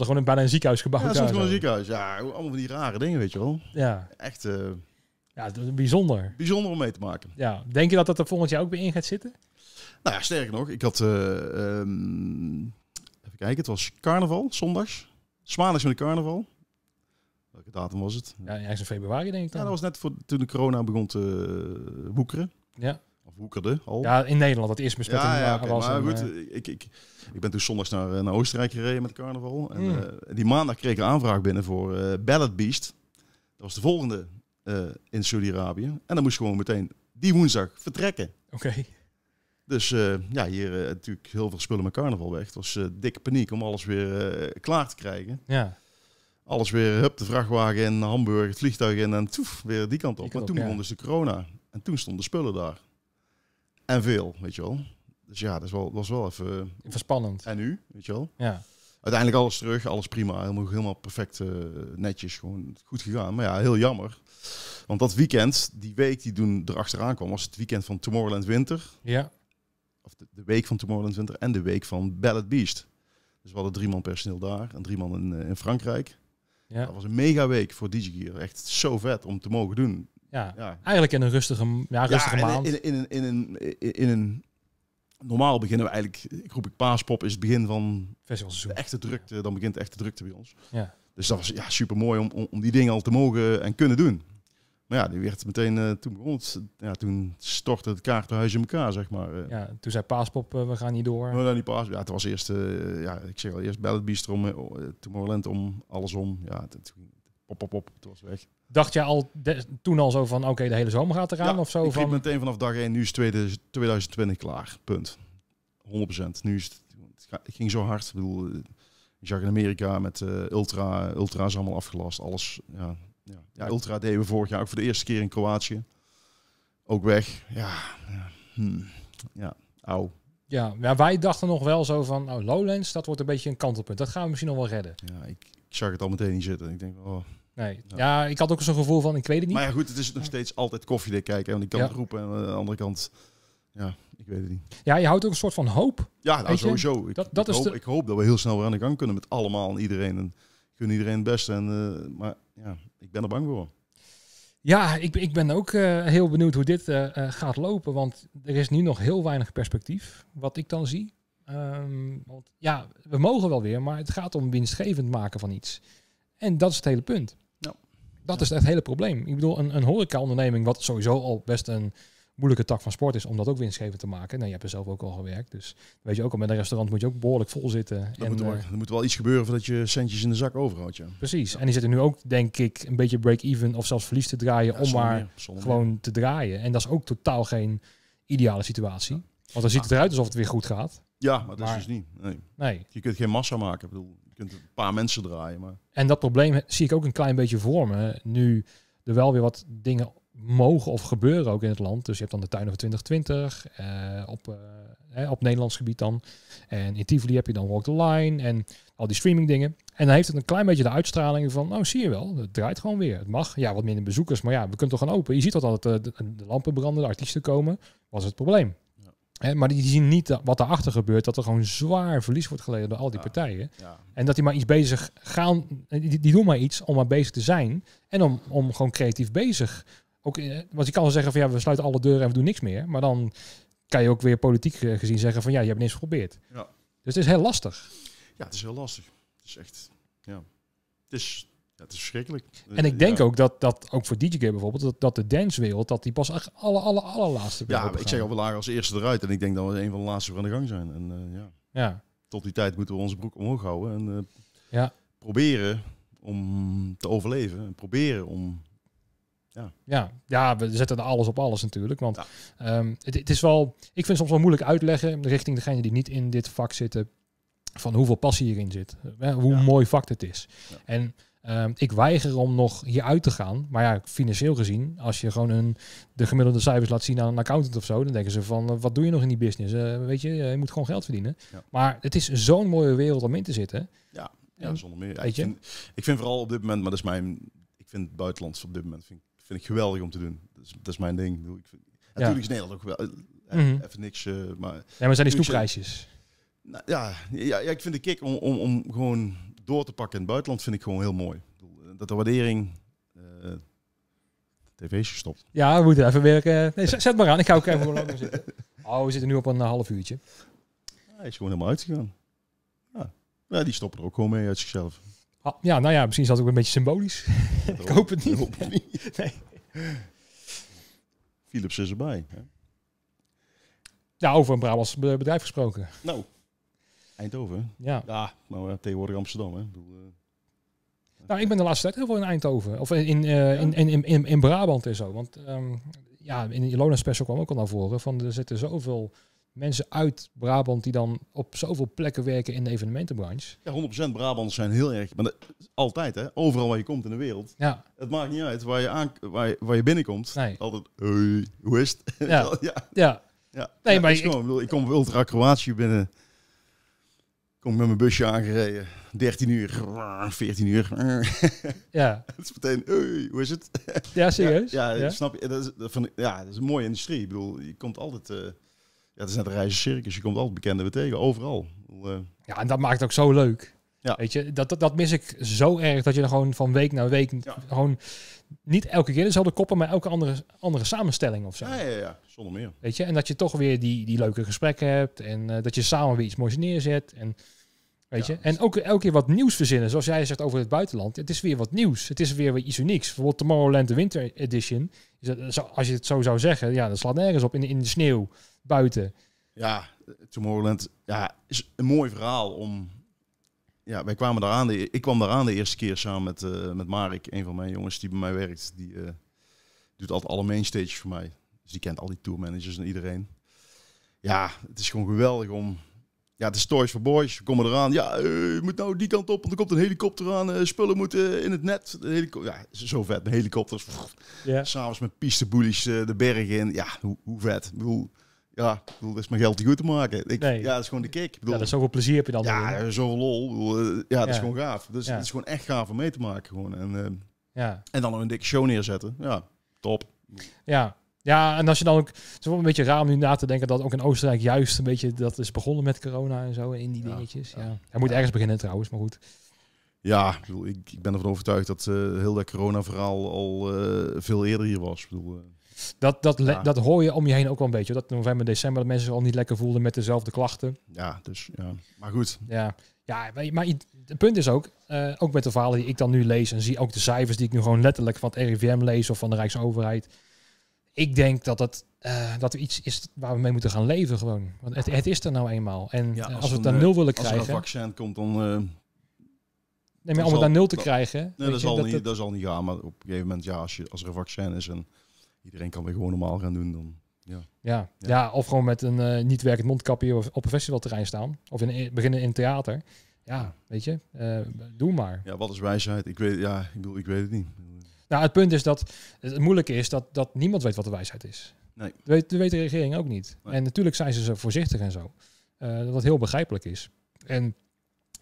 gewoon een, bijna een ziekenhuis gebouwd. Ja, ze gewoon een ziekenhuis. Ja, allemaal van die rare dingen, weet je wel. Ja. Echt... Eh, ja, bijzonder. Bijzonder om mee te maken. Ja. Denk je dat dat er volgend jaar ook weer in gaat zitten? Nou ja, sterker nog. Ik had... Uh, even kijken. Het was carnaval, zondags. Zwaandags met de carnaval. Welke datum was het? Ja, ergens in februari denk ik dan. Ja, dat was net voor, toen de corona begon te woekeren. Ja. Of hoekerde al. Ja, in Nederland, dat is besmetting ja, ja, Maar een, goed, eh, ik, ik, ik ben toen zondags naar, eh, naar Oostenrijk gereden met carnaval. En hmm. eh, die maandag kreeg ik een aanvraag binnen voor Ballet Beast. Dat was de volgende in Saudi-Arabië. En dan moest ik gewoon meteen die woensdag vertrekken. Oké. Dus ja, hier natuurlijk heel veel spullen met carnaval weg. Het was dikke paniek om alles weer klaar te krijgen. Ja. Alles weer, hup, de vrachtwagen in Hamburg, het vliegtuig in en toef, weer die kant op. Die toen ja. begon dus de corona. En toen stonden de spullen daar en veel, weet je wel. Dus ja, dat is wel, was wel even... Eh, even spannend. En nu, weet je wel. Ja. Uiteindelijk alles terug, alles prima. Helemaal, helemaal perfect, eh, netjes, gewoon goed gegaan. Maar ja, heel jammer. Want dat weekend, die week die toen erachteraan kwam, was het weekend van Tomorrowland Winter. Ja. Of de, week van Tomorrowland Winter en de week van Ballet Beast. Dus we hadden drie man personeel daar en drie man in, eh, in Frankrijk. Ja. Dat was een mega week voor DigiGear. Echt zo vet om te mogen doen. Ja, ja. eigenlijk in een rustige, ja, rustige maand. In, in, in, in, een, in een normaal beginnen we eigenlijk, ik roep ik paaspop, is het begin van de echte drukte. Dan begint de echte drukte bij ons. Ja. Dus dat was ja, super mooi om, om, die dingen al te mogen en kunnen doen. Maar ja, die werd meteen, eh, toen begon ja, toen stortte het kaartenhuis in elkaar, zeg maar. Eh. Ja, toen zei Paaspop, eh, we gaan niet door. We gaan die Ja, het was eerst, ja, ik zeg al, eerst Ballet Bistro, om, Tomorrowland om, alles om. Ja, toen op, op, op, het was weg. Dacht jij al de, toen al zo van, oké, de hele zomer gaat eraan of zo? Ik van... meteen vanaf dag één nu is 2020 klaar, punt. 100%. Nu is het, ging zo hard. Ik bedoel, je eh, zag in Amerika met uh, Ultra, Ultra is allemaal afgelast, alles. Ja, ja. ja, Ultra deden we vorig jaar ook voor de eerste keer in Kroatië. Ook weg. Ja, ja, hmm. ja au. Ja, wij dachten nog wel zo van, nou, Lowlands, dat wordt een beetje een kantelpunt. Dat gaan we misschien nog wel redden. Ja, ik, zag het al meteen niet zitten. Ik denk, oh, ja, ik had ook zo'n gevoel van, ik weet het niet. Maar ja, goed, het is nog steeds altijd koffiedik kijken. Want ik kan ja. roepen en eh, aan de andere kant... Ja, ik weet het niet. Ja, je houdt ook een soort van hoop. Ja, nou, sowieso. Ik, hoop, dat we heel snel weer aan de gang kunnen met allemaal en iedereen. En kunnen iedereen het beste. En, eh, maar ja, ik ben er bang voor. Ja, ik, ik ben ook eh, heel benieuwd hoe dit gaat lopen. Want er is nu nog heel weinig perspectief, wat ik dan zie. Ehm, want ja, we mogen wel weer, maar het gaat om winstgevend maken van iets. En dat is het hele punt. Dat is het hele probleem. Ik bedoel, een, een horecaonderneming, wat sowieso al best een moeilijke tak van sport is om dat ook winstgevend te maken. Nou, je hebt er zelf ook al gewerkt. Dus weet je ook, al met een restaurant moet je ook behoorlijk vol zitten. Er eh, moet, wel, er moet wel iets gebeuren voordat je centjes in de zak overhoudt. Ja. Precies. En die zitten nu ook, denk ik, een beetje break-even of zelfs verlies te draaien om maar gewoon te draaien. En dat is ook totaal geen ideale situatie. Want dan ziet het nou. eruit alsof het weer goed gaat. Ja, maar dat is dus niet. Nee. nee. Je kunt geen massa maken. Ik bedoel, je kunt een paar mensen draaien. Maar... En dat probleem zie ik ook een klein beetje voor me. Nu er wel weer wat dingen mogen of gebeuren ook in het land. Dus je hebt dan de tuin over 2020 eh, op, eh, op Nederlands gebied dan. En in Tivoli heb je dan Walk the Line en al die streaming dingen. En dan heeft het een klein beetje de uitstraling van, nou zie je wel, het draait gewoon weer. Het mag, ja, wat minder bezoekers, maar ja, we kunnen toch gaan open. Je ziet dat altijd de, eh, de, de lampen branden, de artiesten komen. Was het probleem? Hè, maar die zien niet wat daarachter gebeurt. Dat er gewoon zwaar verlies wordt geleden door al die partijen. En dat die maar iets bezig gaan. Eh, die, die, doen maar iets om maar bezig te zijn. En om, om gewoon creatief bezig. Ook, eh, want je kan wel zeggen van ja, we sluiten alle deuren en we doen niks meer. Maar dan kan je ook weer politiek eh, gezien zeggen van ja, je hebt niks geprobeerd. Ja. Dus het is heel lastig. Ja, het is heel lastig. Het is echt. Ja. Het is dat is verschrikkelijk. En ik denk ook dat, dat ook voor DJ bijvoorbeeld, dat, dat de dancewereld, dat die pas echt alle, alle, allerlaatste Ja, ik zeg al, we lagen als eerste eruit en ik denk dat we een van de laatste aan de gang zijn. En, eh, ja. ja. Tot die tijd moeten we onze broek omhoog houden en eh, ja. proberen om te overleven. proberen om... Ja. Ja, ja, we zetten er alles op alles natuurlijk. Want ehm, het, het is wel... Ik vind het soms wel moeilijk uitleggen richting degene die niet in dit vak zitten van hoeveel passie hierin zit. hoe mooi vak het is. En Ehm, ik weiger om nog hieruit te gaan. Maar ja, financieel gezien, als je gewoon een, de gemiddelde cijfers laat zien aan een accountant of zo, dan denken ze van, eh, wat doe je nog in die business? Eh, weet je, eh, je moet gewoon geld verdienen. Maar het is zo'n mooie wereld om in te zitten. Ja, ja zonder meer. weet ik, vind, ik, vind, vooral op dit moment, maar dat is mijn, ik vind het buitenlands op dit moment vind, vind ik geweldig om te doen. Dat is, dat is mijn ding. Ik Natuurlijk is Nederland ook wel mhm. even niks, maar. Ja, zijn die stoepreisjes nou, ja, ja, ja, ik vind de kick om, om, om gewoon door te pakken in het buitenland vind ik gewoon heel mooi. Eh, dat de waardering eh, tv's gestopt. Ja, we moeten even werken. Nee, zet, maar aan. Ik ga ook even langer zitten. Oh, we zitten nu op een eh, half uurtje. hij is gewoon helemaal uitgegaan. Ja. die stoppen er ook gewoon mee uit zichzelf. Ah, ja, nou ja, misschien is dat ook een beetje symbolisch. [laughs] ik hoop, het niet. nee. Philips is erbij. Hè? Ja, over een Brabants bedrijf gesproken. Nou. Eindhoven? Ja. Ja, nou eh, tegenwoordig Amsterdam, hè. Ik bedoel, eh, nou, ik ben de laatste tijd heel veel in Eindhoven. Of in, uh, in, in, in, in, Brabant en zo. Want ehm, ja, in Ilona Special kwam ook al naar voren. Van, er zitten zoveel mensen uit Brabant die dan op zoveel plekken werken in de evenementenbranche. Ja, 100% Brabant zijn heel erg... Maar altijd, hè. Overal waar je komt in de wereld. Ja. Het maakt niet uit waar je, aan, waar je, waar je binnenkomt. Nee. Altijd, Hoi, hoe is het? [laughs] Ja. ja. ja. Nee, maar ik, ik, kom, ik kom ultra Kroatië binnen... Kom met mijn busje aangereden. 13 uur, 14 uur. [laughs] Ja. het is meteen, oei, hoe is het? Ja, serieus? Ja, snap je? Dat is, ja, dat is een mooie industrie. Ik bedoel, je komt altijd... Eh, ja, het is net een reizen circus. Je komt altijd bekenden tegen, overal. Eh, ja, en dat maakt het ook zo leuk. Ja. Weet je, dat, dat, dat, mis ik zo erg dat je er gewoon van week naar week gewoon niet elke keer dezelfde koppen, maar elke andere, andere samenstelling of zo. Ja, ja, ja, zonder meer. Weet je, en dat je toch weer die, die leuke gesprekken hebt en eh, dat je samen weer iets moois neerzet. En, weet je, en ook elke keer wat nieuws verzinnen, zoals jij zegt over het buitenland. Het is weer wat nieuws, het is weer, weer iets unieks. Bijvoorbeeld Tomorrowland de Winter Edition. Als je het zo zou zeggen, ja, dat slaat nergens op in, in de sneeuw buiten. Ja, Tomorrowland ja, is een mooi verhaal om ja, wij kwamen eraan. De, e-, ik kwam eraan de eerste keer samen met, uh, met Mark, een van mijn jongens die bij mij werkt. Die eh, doet altijd alle mainstages voor mij. Dus die kent al die tourmanagers en iedereen. Ja, het is gewoon geweldig om... Ja, het is Toys for Boys. We komen eraan. Ja, eh, je moet nou die kant op, want er komt een helikopter aan. spullen moeten in het net. ja, zo vet. de helikopters. Yeah. S'avonds met pisteboelies de bergen in. Ja, hoe, hoe vet. Ik ja, ik bedoel, dat is mijn geld goed te maken. Ik, Ja, dat is gewoon de kick. Ik bedoel, ja, dat is zoveel plezier heb je dan. Ja, erin, zoveel lol. Eh, ja, dat is gewoon gaaf. Dus het is gewoon echt gaaf om mee te maken. Gewoon. En, eh, ja. en dan nog een dikke show neerzetten. Ja, top. Ja, ja, en als je dan ook... Het is wel een beetje raar om nu na te denken dat ook in Oostenrijk juist een beetje... Dat is begonnen met corona en zo, in die dingetjes. Ja. Hij moet ergens beginnen trouwens, maar goed. Ja, ik, ik ben ervan overtuigd dat eh, heel dat corona-verhaal al veel eerder hier was. Ik bedoel, dat, dat, dat hoor je om je heen ook wel een beetje. Dat november, december, dat mensen zich al niet lekker voelden met dezelfde klachten. Ja, dus ja. Maar goed. Ja, ja maar het punt is ook, eh, ook met de verhalen die ik dan nu lees en zie ook de cijfers die ik nu gewoon letterlijk van het RIVM lees of van de Rijksoverheid. Ik denk dat eh, dat, dat iets is waar we mee moeten gaan leven gewoon. Want het, het is er nou eenmaal. En eh, als, we het dan nul willen krijgen... Als er een vaccin komt, dan... Uh... Nee, maar om het naar nul te krijgen. dat zal, niet, dat zal niet gaan. Maar op een gegeven moment, ja, als, je, als er een vaccin is en iedereen kan weer gewoon normaal gaan doen. Dan, ja. Ja, ja. of gewoon met een uh, niet werkend mondkapje op een festivalterrein staan. Of in, eh, beginnen in theater. Ja, weet je, eh, doe maar. Ja, wat is wijsheid? Ik weet, ja, ik, bedoel, ik weet het niet. Nou, het punt is dat het moeilijke is dat, dat niemand weet wat de wijsheid is. Nee. Dat weet, de regering ook niet. En natuurlijk zijn ze zo voorzichtig en zo. dat het heel begrijpelijk is. En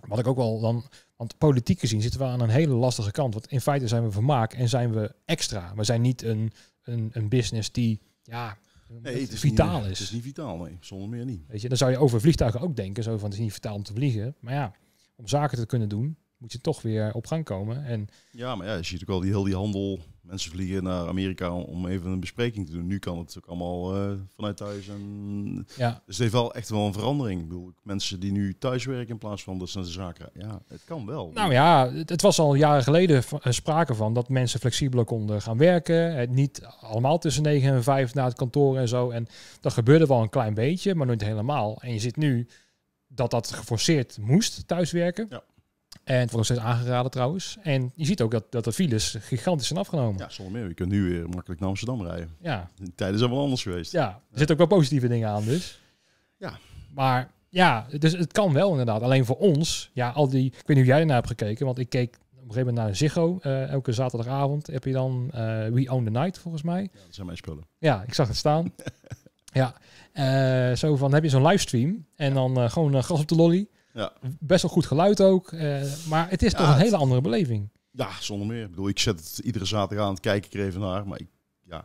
wat ik ook wel dan, want politiek gezien zitten we aan een hele lastige kant. Want in feite zijn we vermaak en zijn we extra. We zijn niet een, een, een business die ja, nee, het is vitaal is. Het is niet vitaal, nee. Zonder meer niet. Weet je, dan zou je over vliegtuigen ook denken. Zo van, het is niet vitaal om te vliegen. Maar ja, om zaken te kunnen doen, moet je toch weer op gang komen. En, ja, maar ja, je ziet ook al die, heel die handel mensen vliegen naar Amerika om even een bespreking te doen. Nu kan het ook allemaal eh, vanuit thuis. En... Dus het heeft wel echt wel een verandering. Ik mensen die nu thuis werken in plaats van dat ze de zaken. Ja, het kan wel. Nou ja, het, was al jaren geleden eh, sprake van dat mensen flexibeler konden gaan werken. Het eh, niet allemaal tussen 9 en 5 naar het kantoor en zo. En dat gebeurde wel een klein beetje, maar nooit helemaal. En je zit nu dat dat geforceerd moest thuiswerken. Ja. En het wordt nog steeds aangeraden trouwens. En je ziet ook dat dat, files gigantisch zijn afgenomen. Ja, zonder meer. Je kunt nu weer makkelijk naar Amsterdam rijden. Ja. De tijden zijn wel anders geweest. Ja, er zitten ook wel positieve dingen aan dus. Ja. Maar ja, dus het kan wel inderdaad. Alleen voor ons, ja, al die... Ik weet niet hoe jij ernaar hebt gekeken, want ik keek op een gegeven moment naar Ziggo. Uh, elke zaterdagavond heb je dan eh, We Own the Night, volgens mij. Ja, dat zijn mijn spullen. Ja, ik zag het staan. [laughs] ja, eh, zo van heb je zo'n livestream en dan gewoon gas op de lolly. Ja. Best wel goed geluid ook. Eh, maar het is toch een hele andere beleving. Ja, zonder meer. Ik bedoel, ik zet het iedere zaterdag aan, het kijk ik er even naar. Maar ik, ja,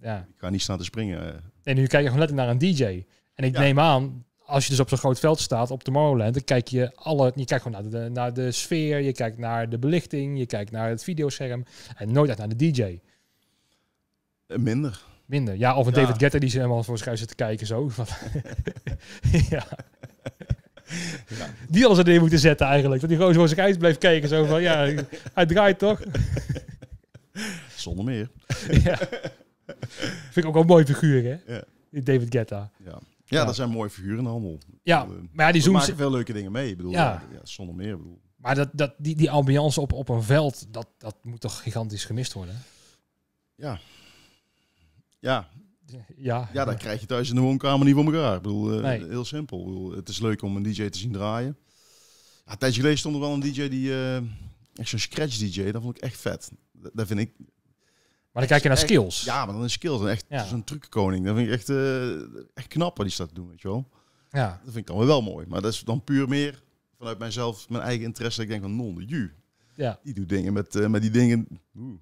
ja. ik ga niet staan te springen. Eh. En nu kijk je gewoon letterlijk naar een DJ. En ik neem aan, als je dus op zo'n groot veld staat, op Tomorrowland, dan kijk je alle. Je kijkt gewoon naar de, naar de sfeer, je kijkt naar de belichting, je kijkt naar het videoscherm. En nooit echt naar de DJ. Eh, minder. Minder. Ja, of een David getter die ze helemaal voor schuizen te kijken zo. [laughs] ja. [laughs] [laughs] Die alles erin neer moeten zetten eigenlijk. Dat die gewoon zoals ik uit bleef kijken. Zo van, ja, hij draait toch? [laughs] Zonder meer. [laughs] ja. Vind ik ook een mooie figuur, hè? Ja. David Guetta. Ja. Ja, dat zijn mooie figuren allemaal. handel. Ja, maar ja, die zooms... maken veel leuke dingen mee. bedoel, ja. ja zonder meer. Bedoel. Maar dat, dat, die, die ambiance op, op een veld, dat, dat moet toch gigantisch gemist worden? Ja. Ja, [laughs] ja. Ja, dan krijg je thuis in de woonkamer niet voor elkaar. Ik bedoel, eh, heel simpel. het is leuk om een DJ te zien draaien. Ja, een tijdje geleden stond er wel een DJ die. Eh, echt zo'n scratch DJ, dat vond ik echt vet. Dat, vind ik. Maar dan kijk je naar skills. Ja, maar dan is skills. Dan echt ja. zo'n truckenkoning. Dat vind ik echt, eh, echt knap wat die staat te doen, weet je wel. Ja. Dat vind ik dan wel mooi. Maar dat is dan puur meer vanuit mijzelf, mijn eigen interesse. Dat ik denk van non de ju. Ja. Die doet dingen met, eh, met die dingen.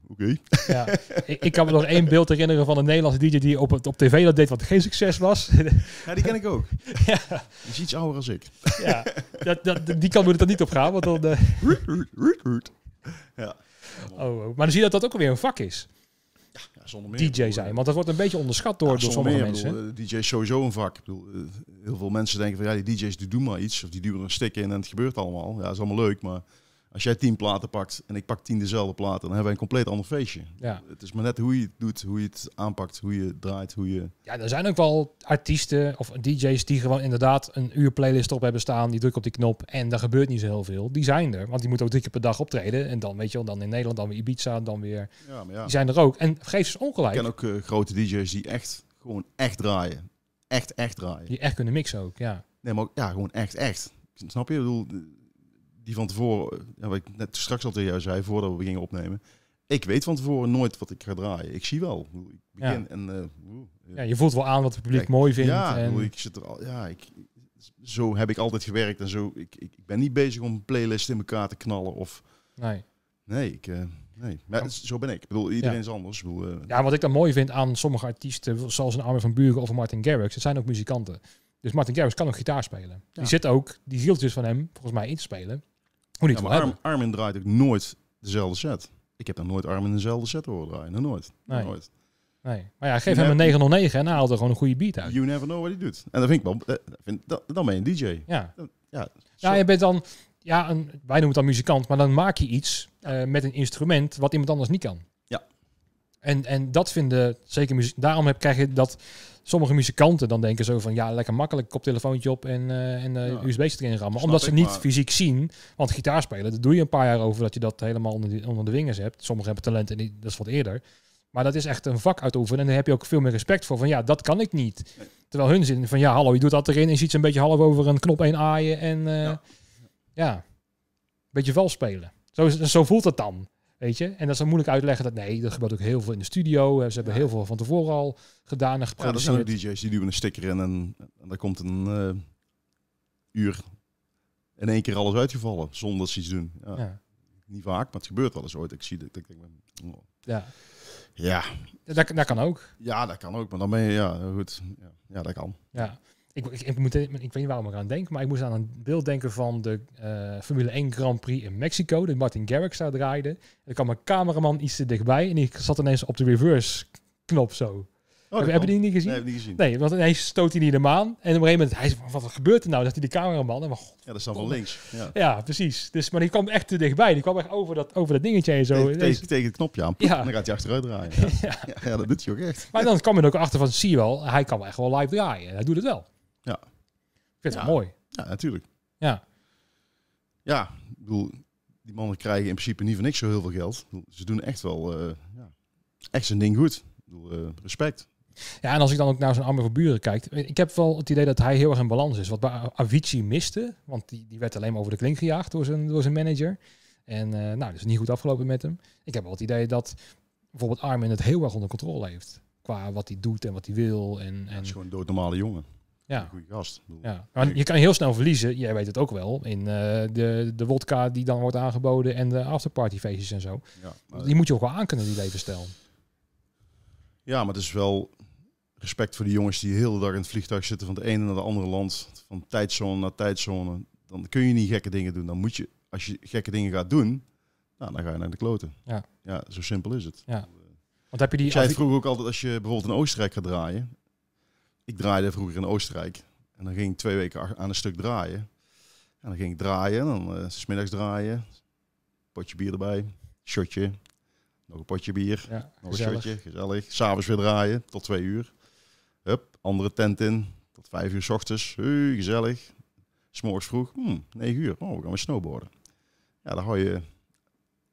Oké. Ja. ik, ik, kan me nog één beeld herinneren van een Nederlandse DJ die op, op tv dat deed, wat geen succes was. Ja, die ken ik ook. [laughs] ja. Die is iets ouder als ik. ja, dat, dat, die kan me er niet op gaan, want dan... Uh... ja. Oh, oh, maar dan zie je dat dat ook weer een vak is. Ja, zonder meer. DJ zijn, want dat wordt een beetje onderschat door, door sommige mensen. Eh, DJ is sowieso een vak. Ik bedoel, heel veel mensen denken van ja, die DJ's die doen maar iets. Of die duwen een stick in en het gebeurt allemaal. Ja, dat is allemaal leuk, maar als jij tien platen pakt en ik pak tien dezelfde platen, dan hebben wij een compleet ander feestje. Ja. Het is maar net hoe je het doet, hoe je het aanpakt, hoe je draait, hoe je... Ja, er zijn ook wel artiesten of DJ's die gewoon inderdaad een uur playlist op hebben staan. Die drukken op die knop en er gebeurt niet zo heel veel. Die zijn er, want die moeten ook drie keer per dag optreden. En dan, weet je wel, dan in Nederland, dan weer Ibiza, dan weer... Ja, maar ja. Die zijn er ook. En geef ze ongelijk. Ik ken ook eh, grote DJ's die echt, gewoon echt draaien. Echt, echt draaien. Die echt kunnen mixen ook, ja. Nee, maar ook, ja, gewoon echt, echt. Snap je? Ik bedoel, die van tevoren, eh, wat ik net straks al tegen jou zei voordat we gingen opnemen. Ik weet van tevoren nooit wat ik ga draaien. Ik zie wel ik begin. En, eh, eh, ja, je voelt wel aan wat het publiek mooi vindt. Ja, en... ik zit er al, ja ik, zo heb ik altijd gewerkt. En zo, ik, ik, ben niet bezig om playlist in elkaar te knallen. Of, nee. Nee, ik, uh, nee. Maar zo ben ik. Ik bedoel, iedereen is anders. ja, wat ik dan mooi vind aan sommige artiesten, zoals een Armin van Buren of Martin Garrix, het zijn ook muzikanten. Dus Martin Garrix kan ook gitaar spelen. Die zit ook die zieltjes dus van hem, volgens mij, in te spelen. Moet niet maar Armin, draait ook nooit dezelfde set. Ik heb dan nooit Armin dezelfde set horen draaien. nooit. Nee. nooit. Nee. Maar ja, geef hem een 909 en hij haalt er gewoon een goede beat uit. You never know what he doet. En dat vind ik eh, dan ben je een DJ. Ja. ja, ja, je bent dan... Ja, een, wij noemen het dan muzikant, maar dan maak je iets eh, met een instrument wat iemand anders niet kan. En, en dat vinden zeker muziek. Daarom heb, krijg je dat sommige muzikanten dan denken zo van ja, lekker makkelijk koptelefoontje op en, usb eh, en uh, ja. erin rammen. Omdat ze niet fysiek zien. Want gitaar spelen, dat doe je een paar jaar over dat je dat helemaal onder, onder de wingers hebt. Sommigen hebben talent en dat is wat eerder. Maar dat is echt een vak uitoefenen. En daar heb je ook veel meer respect voor. Van ja, dat kan ik niet. Terwijl hun zin van ja, hallo, je doet dat erin. En je ziet ze een beetje half over een knop heen aaien. En eh, ja. beetje vals spelen. Zo, zo voelt het dan. Weet je? En dat is dan moeilijk uitleggen dat nee, dat gebeurt ook heel veel in de studio. Eh, ze hebben heel veel van tevoren al gedaan en geproduceerd. Ja, dat zijn de DJ's die duwen een sticker in en, en dan komt een eh, uur in één keer alles uitgevallen zonder dat ze iets doen. Ja. Niet vaak, maar het gebeurt wel eens ooit. Ik zie dit. Ik denk, Ja. Ja. Dat, dat kan ook. Ja, dat kan ook. Maar dan ben je, ja, goed. Ja, ja dat kan. Ja ik, ik, moet, ik, weet niet waarom ik aan denk, maar ik moest aan een beeld denken van de eh, Formule 1 Grand Prix in Mexico, dat Martin Garrix daar draaide. Er kwam een cameraman iets te dichtbij en die zat ineens op de reverse knop zo. Oh, hebben die niet gezien? Nee, want ineens stoot hij niet de maan. En op een gegeven moment, hij wat gebeurt er nou? Dat hij de cameraman... En, maar, God, ja, dat dan wel links. Ja. precies. Dus, maar die kwam echt te dichtbij. Die kwam echt over dat, over dat dingetje en zo. Tegen, dus- het knopje aan. Ja. En dan gaat hij achteruit draaien. [laughs] Ja. ja. dat doet hij ook echt. Maar dan kwam men er ook achter van, zie je wel, hij kan wel echt wel live draaien. Hij doet het wel. Ja. Ik vind het mooi. Ja, natuurlijk. Ja. Ja, ik bedoel, die mannen krijgen in principe niet van niks zo heel veel geld. Ze doen echt wel eh, ja, echt zijn ding goed. Ik bedoel, eh, respect. Ja, en als ik dan ook naar zo'n arme Buren kijk, ik heb wel het idee dat hij heel erg in balans is. Wat bij Avicii miste, want die, die werd alleen maar over de klink gejaagd door zijn, door zijn manager. En eh, nou, dat is niet goed afgelopen met hem. Ik heb wel het idee dat bijvoorbeeld Armin het heel erg onder controle heeft. Qua wat hij doet en wat hij wil. En, en... Ja, is gewoon een doodnormale jongen. Ja. Een goede gast. Ja. Maar je kan heel snel verliezen, jij weet het ook wel, in eh, de, de wodka die dan wordt aangeboden en de afterpartyfeestjes en zo. Ja, Die moet je ook wel aankunnen, die levensstijl. Ja, maar het is wel respect voor die jongens die heel de dag in het vliegtuig zitten van het ene naar de andere land, van tijdzone naar tijdzone. Dan kun je niet gekke dingen doen. Dan moet je, als je gekke dingen gaat doen, nou, dan ga je naar de kloten. Ja. ja, zo simpel is het. Ja. Want heb je die... Ik zei het vroeger ook altijd, als je bijvoorbeeld in Oostenrijk gaat draaien, ik draaide vroeger in Oostenrijk. En dan ging ik twee weken aan een stuk draaien. En dan ging ik draaien, dan uh, eh, smiddags draaien. Potje bier erbij, shotje. Nog een potje bier, ja, nog een shotje, gezellig. S'avonds weer draaien, tot twee uur. Hup, andere tent in, tot vijf uur s ochtends. Hey, gezellig. S'morgens vroeg, hmm, negen uur. Oh, we gaan weer snowboarden. Ja, dan hou je,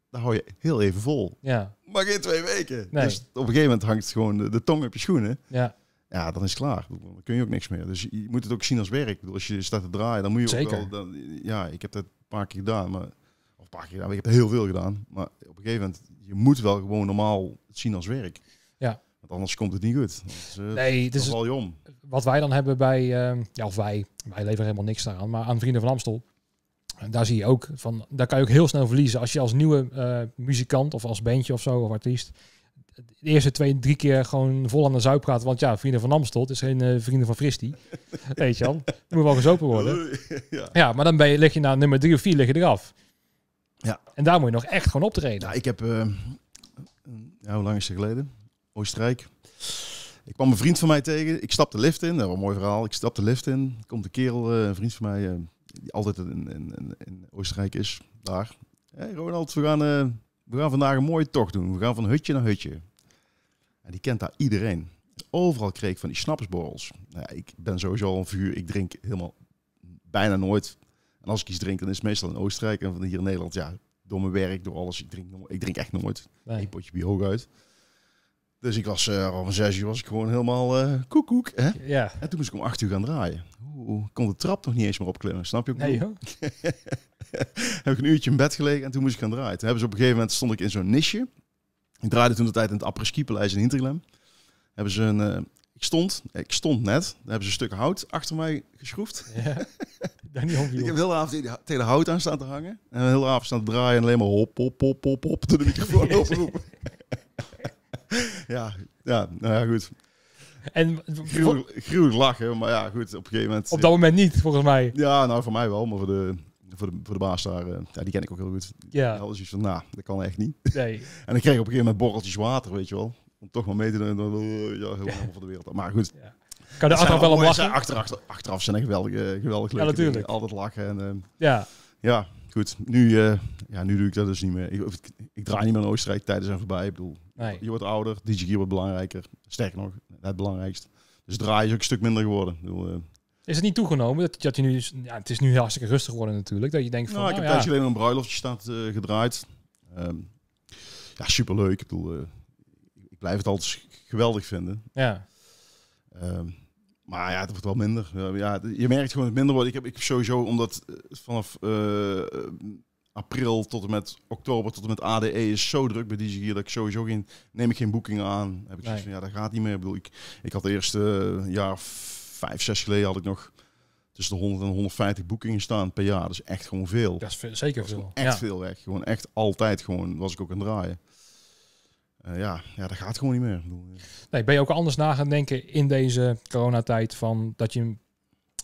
dan hou je heel even vol. Ja. Maar geen twee weken. Dus op een gegeven moment hangt gewoon de, de tong op je schoenen. Ja ja, dan is het klaar. Dan kun je ook niks meer. Dus je moet het ook zien als werk. Ik bedoel, als je staat te draaien, dan moet je ook wel... Dan, ja, ik heb dat een paar keer gedaan, maar, of een paar keer gedaan, ik heb heel veel gedaan. Maar op een gegeven moment, je moet wel gewoon normaal het zien als werk. Ja. Want anders komt het niet goed. Dus, nee, het is wel je om. Wat wij dan hebben bij, eh, ja, of wij, wij leveren helemaal niks daaraan, maar aan Vrienden van Amstel, eh, daar zie je ook van, daar kan je ook heel snel verliezen. Als je als nieuwe muzikant of als bandje of zo, of artiest, de eerste twee, drie keer gewoon vol aan de zuip gaat. Want ja, vrienden van Amstel, het is geen eh, vrienden van Fristi. [laughs] Weet je dan? Moet wel gezopen worden. [laughs] Ja. maar dan ben je, lig je naar nummer drie of vier lig je eraf. Ja. En daar moet je nog echt gewoon optreden. Ja, nou, ik heb, eh, ja, hoe lang is het geleden? Oostenrijk. Ik kwam een vriend van mij tegen. Ik stap de lift in. Dat was een mooi verhaal. Ik stap de lift in. Komt een kerel, eh, een vriend van mij, die altijd in, in, in, Oostenrijk is. Daar. Hey Ronald, we gaan, we gaan vandaag een mooie tocht doen. We gaan van hutje naar hutje die kent daar iedereen. Overal kreeg ik van die snappersborrels. Nou ik ben sowieso al een vuur. Ik drink helemaal bijna nooit. En als ik iets drink, dan is het meestal in Oostenrijk. En van hier in Nederland, ja, door mijn werk, door alles. Ik drink, ik drink echt nooit. Nee. Een potje bioog uit. Dus ik was uh, om zes uur was ik gewoon helemaal uh, eh, koek Hè? Ja. En toen moest ik om acht uur gaan draaien. Oeh, kon de trap nog niet eens meer opklimmen, snap je ook? Nee hoor. [laughs] Heb ik een uurtje in bed gelegen en toen moest ik gaan draaien. Toen hebben ze op een gegeven moment stond ik in zo'n nisje. Ik draaide toen de tijd in het apres Kiepeleis in Hinterglem. Hebben ze een, eh, ik stond, eh, ik stond net, daar hebben ze een stuk hout achter mij geschroefd. Ja, [laughs] niet [laughs] ik heb heel af avond tegen hout aan staan te hangen. En heel af avond staan te draaien en alleen maar hop, hop, hop, hop, hop, de microfoon [laughs] oproepen. ja, ja, nou ja, goed. En gruwelijk lachen, maar ja, goed, op een gegeven moment... Op dat moment niet, volgens mij. Ja, nou, voor mij wel, maar voor de, voor de, voor de baas daar, eh, ja, die ken ik ook heel goed. Ja. Alles is van, nou, dat kan echt niet. [laughs] Nee. [laughs] en dan kreeg ik op een gegeven moment borreltjes water, weet je wel. Om toch maar mee te doen. Eh, ja, heel ja. voor de wereld. Maar goed. Ja. Kan de achteraf wel een lachen? Achter, achter, achteraf zijn een geweldige, eh, geweldige Ja, natuurlijk. Altijd lachen. En, ja. Ja, goed. Nu, ja, nu doe ik dat dus niet meer. Ik, ik, ik draai niet meer in Oostenrijk. Tijden zijn voorbij. Ik bedoel, je wordt ouder. Gear wordt belangrijker. Sterker nog, het belangrijkste. Dus draaien is ook een stuk minder geworden. Ik bedoel, is het niet toegenomen dat, dat je nu, ja, het is nu hartstikke rustig geworden natuurlijk, dat je denkt van. Nou, ik heb oh, alleen een bruiloftje staat eh, gedraaid. Um, ja, superleuk. Ik bedoel, eh, ik blijf het altijd geweldig vinden. Ja. Ehm, maar ja, het wordt wel minder. ja, je merkt gewoon dat het minder wordt. Ik heb, ik heb sowieso, omdat eh, vanaf april tot en met oktober tot en met ADE is zo druk bij deze hier dat ik sowieso geen, neem ik geen boekingen aan. Heb ik van, ja, dat gaat niet meer. Ik bedoel, ik, ik had de eerste jaar vijf, zes geleden had ik nog tussen de 100 en 150 boekingen staan per jaar. dus echt gewoon veel. Dat is zeker veel. Echt veel weg. Gewoon echt altijd gewoon was ik ook aan het draaien. Eh, ja, ja, dat gaat gewoon niet meer. Eh. Nee, ben je ook anders na gaan denken in deze coronatijd van dat je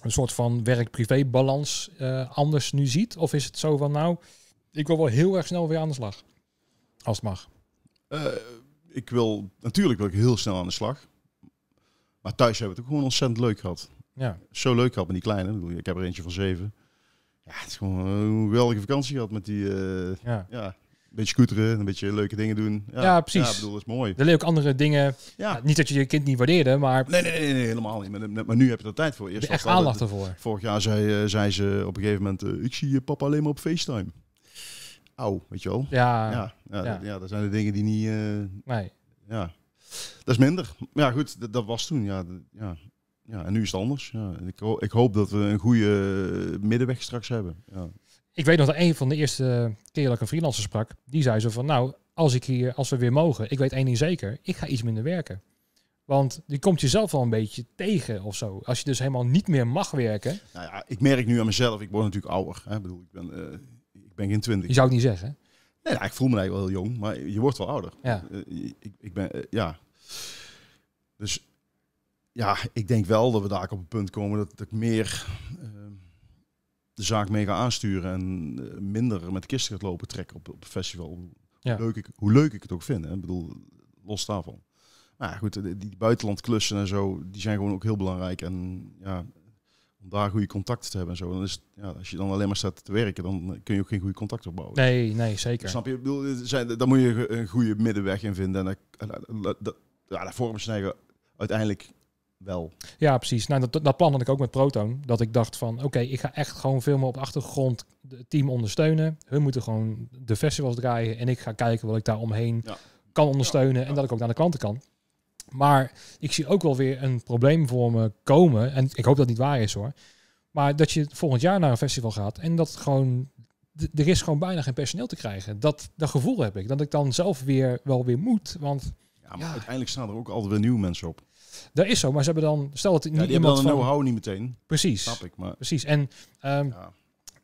een soort van werk-privé balans eh, anders nu ziet? Of is het zo van nou, ik wil wel heel erg snel weer aan de slag? Als het mag. ik wil, natuurlijk wil ik heel snel aan de slag. Maar thuis hebben we het ook gewoon ontzettend leuk gehad. Ja. Zo leuk gehad met die kleine. Ik heb er eentje van zeven. Ja, het is gewoon een geweldige vakantie gehad met die... Eh, ja. ja. Een beetje scooteren, een beetje leuke dingen doen. Ja, ja precies. Ja, bedoel, dat is mooi. Er ook andere dingen. Ja. niet dat je je kind niet waardeerde, maar... Nee, nee, nee, nee helemaal niet. Maar, maar, nu heb je er tijd voor. Eerst echt aandacht ervoor. Vorig jaar zei, eh, zei ze op een gegeven moment... Eh, ik zie je papa alleen maar op FaceTime. Auw, weet je wel. Ja. Ja, ja, ja. zijn de dingen die niet... Uh, nee. Ja. Dat is minder. Ja, goed, dat, was toen. Ja, ja. ja, en nu is het anders. Ja. Ik, ik hoop dat we een goede middenweg straks hebben. Ja. Ik weet nog dat een van de eerste keer dat ik een freelancer sprak, die zei zo van, nou, als, ik hier, als we weer mogen, ik weet één ding zeker, ik ga iets minder werken. Want die komt jezelf wel een beetje tegen of zo. Als je dus helemaal niet meer mag werken. Nou ja, ik merk nu aan mezelf, ik word natuurlijk ouder. Hè? Ik bedoel, ik ben, eh, ik ben geen twintig. Je zou het niet zeggen. Nee, nou, ik voel me eigenlijk wel heel jong, maar je wordt wel ouder. Ja. Eh, ik, ik ben, eh, ja, dus ja, ik denk wel dat we daar op een punt komen dat ik meer eh, de zaak mee ga aansturen en eh, minder met kisten gaat lopen trekken op, op het festival. Hoe, leuk ik, hoe leuk ik het ook vind. Hè? bedoel, los daarvan. Maar goed, die, buitenland buitenlandklussen en zo, die zijn gewoon ook heel belangrijk. En ja, om daar goede contacten te hebben en zo. Dan is ja, als je dan alleen maar staat te werken, dan eh, kun je ook geen goede contacten opbouwen. Nee, nee, zeker. Snap je? Ik bedoel, daar moet je een goede middenweg in vinden. En dat, ja, de snijden uiteindelijk wel. Ja, precies. Nou, dat, dat plan had ik ook met Proton. Dat ik dacht van, oké, ik ga echt gewoon veel meer op de achtergrond het team ondersteunen. Hun moeten gewoon de festivals draaien en ik ga kijken wat ik daar omheen kan ondersteunen en dat ik ook naar de klanten kan. Maar ik zie ook wel weer een probleem voor me komen. En ik hoop dat niet waar is hoor. Maar dat je volgend jaar naar een festival gaat en dat gewoon. Er is gewoon bijna geen personeel te krijgen. Dat, dat gevoel heb ik. Dat ik dan zelf weer wel weer moet. Want ja, maar uiteindelijk staan er ook altijd weer nieuwe mensen op. Dat is zo, maar ze hebben dan... Stel het niet ja, die iemand dan een niet meteen. Precies. Snap ik, maar... Precies. En, ehm, ja.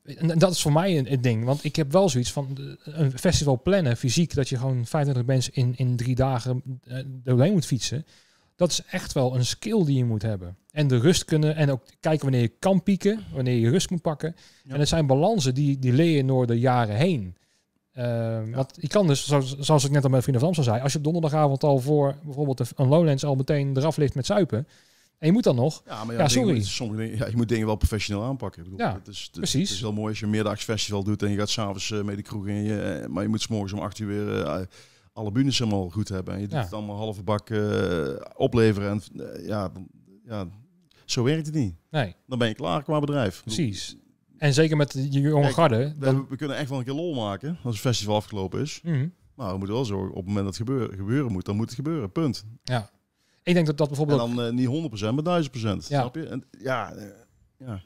en dat is voor mij een, ding. Want ik heb wel zoiets van een festival plannen, fysiek, dat je gewoon 25 mensen in, in drie dagen uh, doorheen moet fietsen. Dat is echt wel een skill die je moet hebben. En de rust kunnen en ook kijken wanneer je kan pieken, wanneer je rust moet pakken. En dat zijn balansen die, die leer je door de jaren heen. Ehm, ja. je kan dus, zoals, ik net aan mijn vrienden van Amstel zei, als je op donderdagavond al voor bijvoorbeeld een Lowlands al meteen eraf ligt met zuipen, en je moet dan nog. Ja, maar ja, sorry. sommige dingen, ja, je moet dingen wel professioneel aanpakken. Ik bedoel, ja, het is, het, precies. is wel mooi als je een festival doet en je gaat s'avonds uh, mee de kroeg in. Je, eh, maar je moet s morgens om acht uur weer eh, alle bunes helemaal goed hebben. En je doet het allemaal halve bak opleveren. En ja, ja, zo werkt het niet. Nee. Dan ben je klaar qua bedrijf. Precies. En zeker met de jonge We, dan... we, kunnen echt wel een keer lol maken als het festival afgelopen is. Mhm. Maar we moeten wel zorgen, op het moment dat het gebeuren, gebeuren moet, dan moet het gebeuren. Punt. Ja. Ik denk dat dat bijvoorbeeld... dan eh, niet 100%, maar 1000%. Ja. Snap je? En, ja, eh, ja.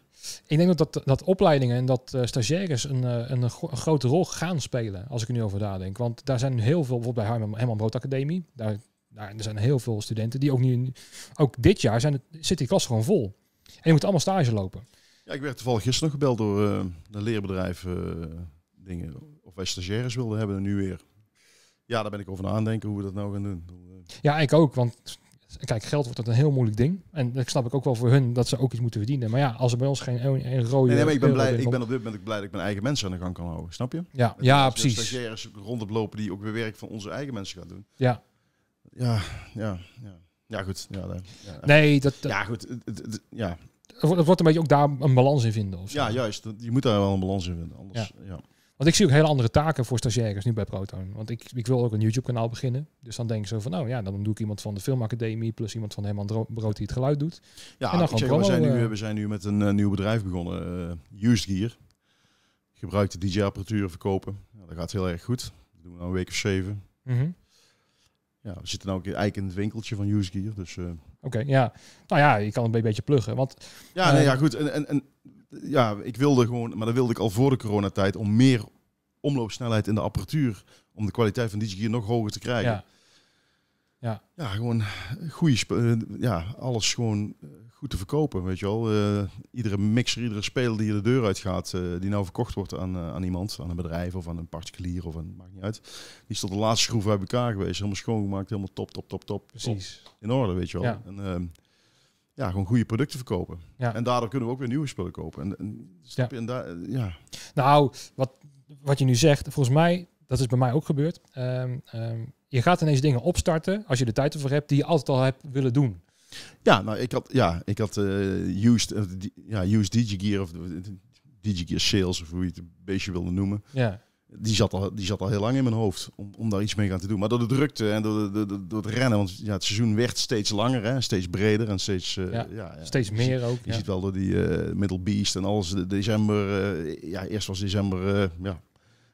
Ik denk dat, dat, dat opleidingen en dat eh, stagiaires een, een, grote rol gaan spelen. Als ik nu over nadenk. Want daar zijn heel veel, bijvoorbeeld bij Herman, helemaal Brood Academie. Daar, daar er zijn heel veel studenten die ook nu... Ook dit jaar zijn, zit die klas gewoon vol. En je moet allemaal stage lopen. Ja, ik werd toevallig gisteren nog gebeld door uh, eh, een leerbedrijf eh, dingen. Of wij stagiaires wilden hebben en nu weer. Ja, daar ben ik over aan denken hoe we dat nou gaan doen. Eh, ja, ik ook, want kijk, geld wordt dat een heel moeilijk ding. En dat snap ik ook wel voor hun dat ze ook iets moeten verdienen. Maar ja, als er bij ons geen een, rode. Nee, nee, maar ik ben, blij, ik ben op dit moment blij dat ik mijn eigen mensen aan de gang kan houden. Snap je? Ja, ja precies. Stagiaires rondlopen die ook weer werk van onze eigen mensen gaan doen. Ja. Ja, ja, ja. Ja, goed. Ja, ja. Nee, dat. Ja, goed. ja, dat wordt een beetje ook daar een balans in vinden. Ja, juist. Je moet daar wel een balans in vinden. Anders, ja. Want ik zie ook hele andere taken voor stagiaires nu bij Proton. Want ik, ik wil ook een YouTube-kanaal beginnen. Dus dan denk ik zo van, nou ja, dan doe ik iemand van de filmacademie... plus iemand van Herman Brood die het geluid doet. Ja, en dan we, zijn nu, we eh, zijn nu met een eh, nieuw bedrijf begonnen. Uh, Used Gear. Gebruikte DJ-apparatuur verkopen. Ja, dat gaat heel erg goed. Dat doen we nou een week of zeven. Mhm. Ja, we zitten nu ook eigenlijk in het winkeltje van Used Gear. Dus Oké, ja. Nou ja, je kan het een beetje pluggen. Want, ja, nee, eh, ja, goed. En, en, en, ja, ik wilde gewoon, maar dat wilde ik al voor de coronatijd, om meer omloopsnelheid in de apparatuur, om de kwaliteit van hier nog hoger te krijgen. Ja, ja. ja gewoon goede, eh, ja, alles gewoon eh, te verkopen. Weet je wel. Eh, iedere mixer, iedere speler die de deur uitgaat, uh, eh, die nou verkocht wordt aan, eh, aan iemand, aan een bedrijf of aan een particulier of een, maakt niet uit. Die is tot de laatste schroef uit elkaar geweest. Helemaal schoongemaakt, helemaal top, top, top, top. Precies. in orde, weet je wel. Ja. En, ehm, ja, gewoon goede producten verkopen. Ja. En daardoor kunnen we ook weer nieuwe spullen kopen. En, en, ja. daar, ja. Nou, wat, wat je nu zegt, volgens mij, dat is bij mij ook gebeurd. Ehm, ehm, je gaat ineens dingen opstarten als je de tijd ervoor hebt die je altijd al hebt willen doen. Ja, nou, ik had, ja, ik had uh, used, eh, ja, used DigiGear of eh, DigiGear Sales of hoe je het een beestje wilde noemen. Ja. Die zat, al, die zat al heel lang in mijn hoofd om, om daar iets mee gaan te doen. Maar door de drukte en door, de, door, door het rennen, want ja, het seizoen werd steeds langer, hè, steeds breder en steeds, ja, ja, steeds meer ook. Je ziet wel door die Middle Beast en alles. December, ja, eerst was december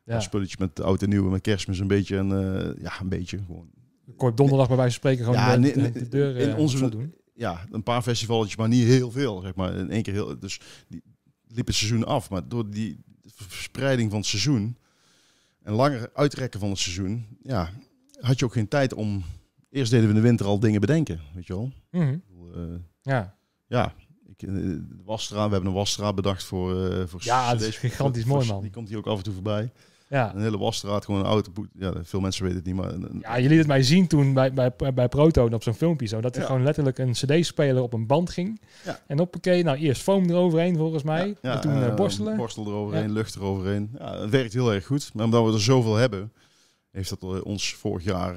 ja, spulletje met oud en nieuw en met kerstmis een beetje. En, ja, een beetje gewoon kort donderdag bij wijze spreken gewoon ja, de, deur in eh, onze, doen. Ja, een paar festivaletjes, maar niet heel veel. Zeg maar. In één keer heel, dus die, liep het seizoen af. Maar door die verspreiding van het seizoen en langer uitrekken van het seizoen, ja, had je ook geen tijd om. Eerst deden we in de winter al dingen bedenken, weet je wel. Mhm. Eh, ja. Ja. Ik, eh, we hebben een wasstraat bedacht voor, voor. Ja, dat is gigantisch mooi man. Die komt hier ook af en toe voorbij. Ja. Een hele wasstraat, gewoon een auto. Ja, veel mensen weten het niet, maar... ja, jullie liet het mij zien toen bij, bij, bij Proton op zo'n filmpje zo. Dat er gewoon letterlijk een cd-speler op een band ging. Ja. En hoppakee, nou eerst foam eroverheen volgens mij. Ja, en toen eh, eh, borstelen. Borstel eroverheen, lucht eroverheen. Ja, het werkt heel erg goed. Maar omdat we er zoveel hebben, heeft dat eh, ons vorig jaar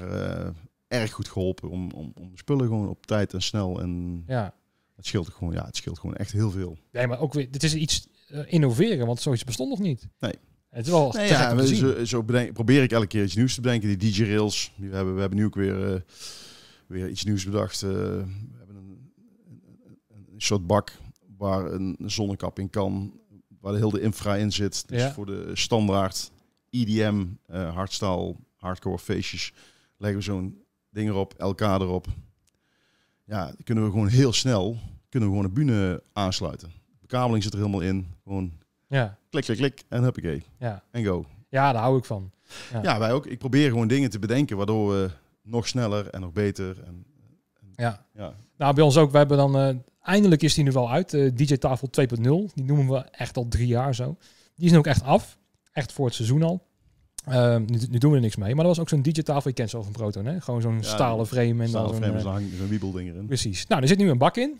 erg goed geholpen. Om, om, om spullen gewoon op tijd en snel en... Ja. Het scheelt gewoon, ja, het scheelt gewoon echt heel veel. Nee, maar ook weer, dit is iets innoveren, want zoiets bestond nog niet. Nee. Het is wel ja, we, zo, zo probeer ik elke keer iets nieuws te bedenken. Die DJ-rails, die we, hebben, we hebben nu ook weer, eh, weer iets nieuws bedacht. Eh, we hebben een, een, soort bak waar een zonnekap in kan, waar de hele infra in zit. Dus ja. voor de standaard EDM, uh, eh, hardstyle, hardcore feestjes, leggen we zo'n ding erop, LK erop. Ja, kunnen we gewoon heel snel kunnen we gewoon een bune aansluiten. De bekabeling zit er helemaal in. Gewoon ja. Klik, klik, klik en huppakee. Ja. En go. Ja, daar hou ik van. Ja. ja. wij ook. Ik probeer gewoon dingen te bedenken waardoor we nog sneller en nog beter. En, ja. ja. Nou, bij ons ook. We hebben dan... Eh, eindelijk is die nu wel uit. Uh, eh, DJ Tafel 2.0. Die noemen we echt al drie jaar zo. Die is nu ook echt af. Echt voor het seizoen al. Ehm, nu, doen we er niks mee. Maar dat was ook zo'n digitafel, je kent zo van Proton, hè? Gewoon zo'n stalen frame. En stalen dan zo'n, frame, eh, zo'n wiebelding erin. Precies. Nou, er zit nu een bak in.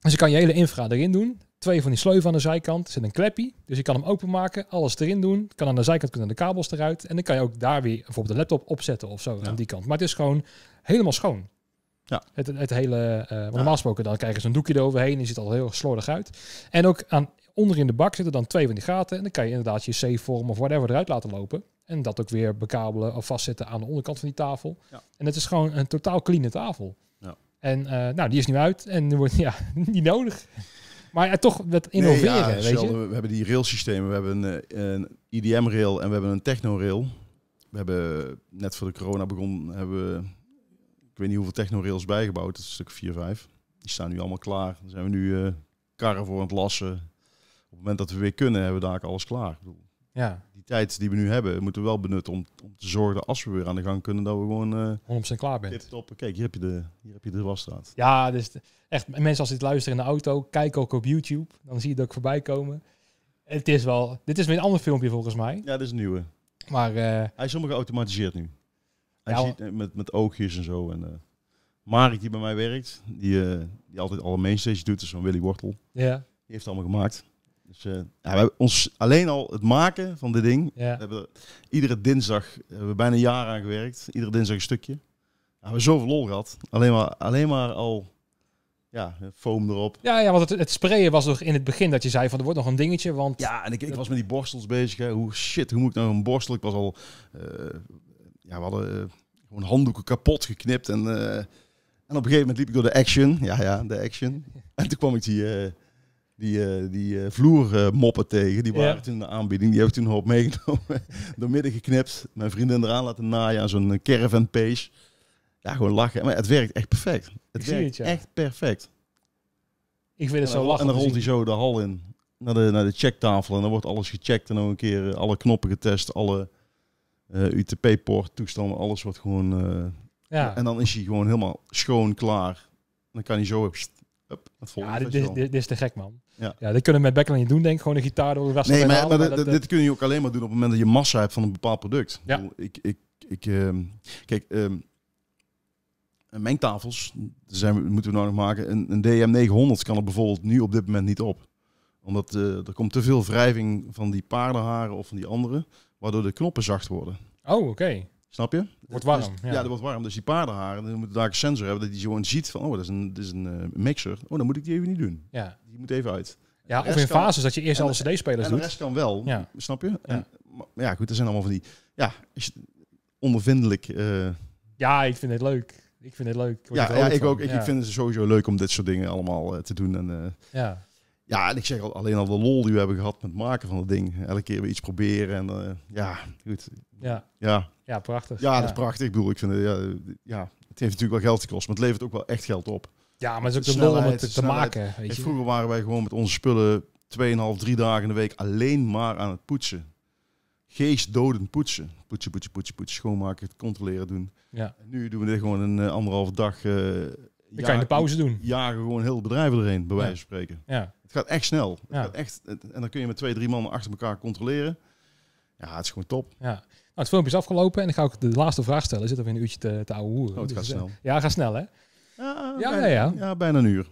Dus je kan je hele infra erin doen twee van die sleuven aan de zijkant. zit een klepje, dus je kan hem openmaken, alles erin doen. Kan aan de zijkant kunnen de kabels eruit. En dan kan je ook daar weer bijvoorbeeld de laptop opzetten of zo aan die kant. Maar het is gewoon helemaal schoon. Ja. Het, het hele, eh, normaal gesproken dan krijgen ze een doekje eroverheen en die ziet al heel slordig uit. En ook aan, onderin de bak zitten dan twee van die gaten. En dan kan je inderdaad je C-vorm of whatever eruit laten lopen. En dat ook weer bekabelen of vastzetten aan de onderkant van die tafel. Ja. En het is gewoon een totaal clean tafel. Ja. En eh, nou, die is nu uit en wordt [laughs] ja, niet nodig. Maar ja, toch met innoveren, weet We hebben die railsystemen. We hebben een, een IDM-rail en we hebben een techno rail. We hebben net voor de corona begonnen, hebben we, ik weet niet hoeveel techno rails bijgebouwd. Dat is een stuk 4, 5. Die staan nu allemaal klaar. Dan zijn we nu uh, karren voor aan het lassen. Op het moment dat we weer kunnen, hebben we daar alles klaar. ja tijd die we nu hebben, moeten we wel benutten om, om te zorgen dat als we weer aan de gang kunnen, dat we gewoon... Uh, eh, 100% klaar bent. Top, kijk, hier heb je de, hier heb je de wasstraat. Ja, dus echt, mensen als dit luisteren in de auto, kijk ook op YouTube. Dan zie je het ook voorbij komen. Het is wel... Dit is weer een ander filmpje volgens mij. Ja, dit is een nieuwe. Maar... Eh, Hij is sommige geautomatiseerd nu. Hij ja, ziet eh, met, met oogjes en zo. En, uh, Marik, die bij mij werkt, die, die altijd alle mainstages doet, is dus van Willy Wortel. Ja. Die heeft het allemaal gemaakt. Dus, eh, we hebben ons alleen al het maken van dit ding. Ja. We hebben iedere dinsdag eh, hebben we bijna een jaar aan gewerkt. Iedere dinsdag een stukje. we hebben zoveel lol gehad. Alleen maar, alleen maar al ja, foam erop. Ja, ja want het, het sprayen was er in het begin dat je zei van er wordt nog een dingetje. Want... Ja, en ik, ik was met die borstels bezig. Hoe shit, hoe moet ik nou een borstel? Ik was al. Eh, ja, we hadden gewoon handdoeken kapot geknipt. En, en op een gegeven moment liep ik door de action. Ja, ja, de action. En toen kwam ik die die, uh, die uh, vloermoppen tegen. Die waren toen in de aanbieding. Die heb ik toen een hoop meegenomen. [laughs] door midden geknipt. Mijn vriendin eraan laten naaien aan zo'n eh, caravan page. Ja, gewoon lachen. Maar het werkt echt perfect. Het werkt echt perfect. Ik vind het zo lachen. En dan rolt hij zo de hal in. Naar de, naar de checktafel. En dan wordt alles gecheckt. En nog een keer alle knoppen getest. Alle UTP-poort, toestanden. Alles wordt gewoon... ja. En dan is hij gewoon helemaal schoon, klaar. dan kan hij zo... Op, het ja, dit, dit is te gek, man. Ja. ja, dat kunnen we met Beckler niet doen, denk ik. Gewoon een gitaar door de rest Nee, maar, halen, maar dat, dit kun je ook alleen maar doen op het moment dat je massa hebt van een bepaald product. Ja. Ik, ik, ik, ehm, kijk, uh, mengtafels zijn, moeten we nou nog maken. Een, een DM900 kan er bijvoorbeeld nu op dit moment niet op. Omdat eh, er komt te veel wrijving van die paardenharen of van die andere, waardoor de knoppen zacht worden. Oh, oké. Snap je? Wordt warm. ja. dat wordt warm. Dus die paardenharen, dan moet daar een sensor hebben dat die gewoon ziet van, oh, dat is een, dat is een eh, mixer. Oh, dan moet ik die even niet doen. Ja. Die moet even uit. Ja, of in fases dat je eerst alle CD-spelers doet. de rest kan wel, ja. snap je? Ja. maar, ja, goed, er zijn allemaal van die... Ja, ondervindelijk... Eh, ja, ik vind het leuk. Ik vind het leuk. Ja, ja, ik ook. Ik, ik vind het sowieso leuk om dit soort dingen allemaal eh, te doen. En, ja. ja, en ik zeg al, alleen al de lol die we hebben gehad met het maken van dat ding. Elke keer weer iets proberen en ja, goed. Ja. ja. Ja, prachtig. Ja, dat is prachtig. Ik bedoel, ik vind het, ja, ja, het heeft natuurlijk wel geld gekost, maar het levert ook wel echt geld op. Ja, maar het is ook de lol om het te, te maken. Weet je? Vroeger waren wij gewoon met onze spullen 2,5, 3 dagen in de week alleen maar aan het poetsen. Geestdodend poetsen. Poetsen, poetsen, poetsen, poetsen. Schoonmaken, controleren doen. Ja. nu doen we dit gewoon een anderhalf anderhalve dag. Uh, kan de pauze doen. Jagen gewoon heel bedrijven erheen, bij wijze van spreken. Ja. Het gaat echt snel. ja. gaat echt, en dan kun je met twee, drie mannen achter elkaar controleren. Ja, het is gewoon top. Ja. Nou, het filmpje is afgelopen en ik ga ook de laatste vraag stellen. Zitten we een uurtje te, te ouwe hoeren. Oh, het gaat dus, eh, snel. Ja, gaat snel hè? Ja, ja, bijna, ja, ja. bijna een uur.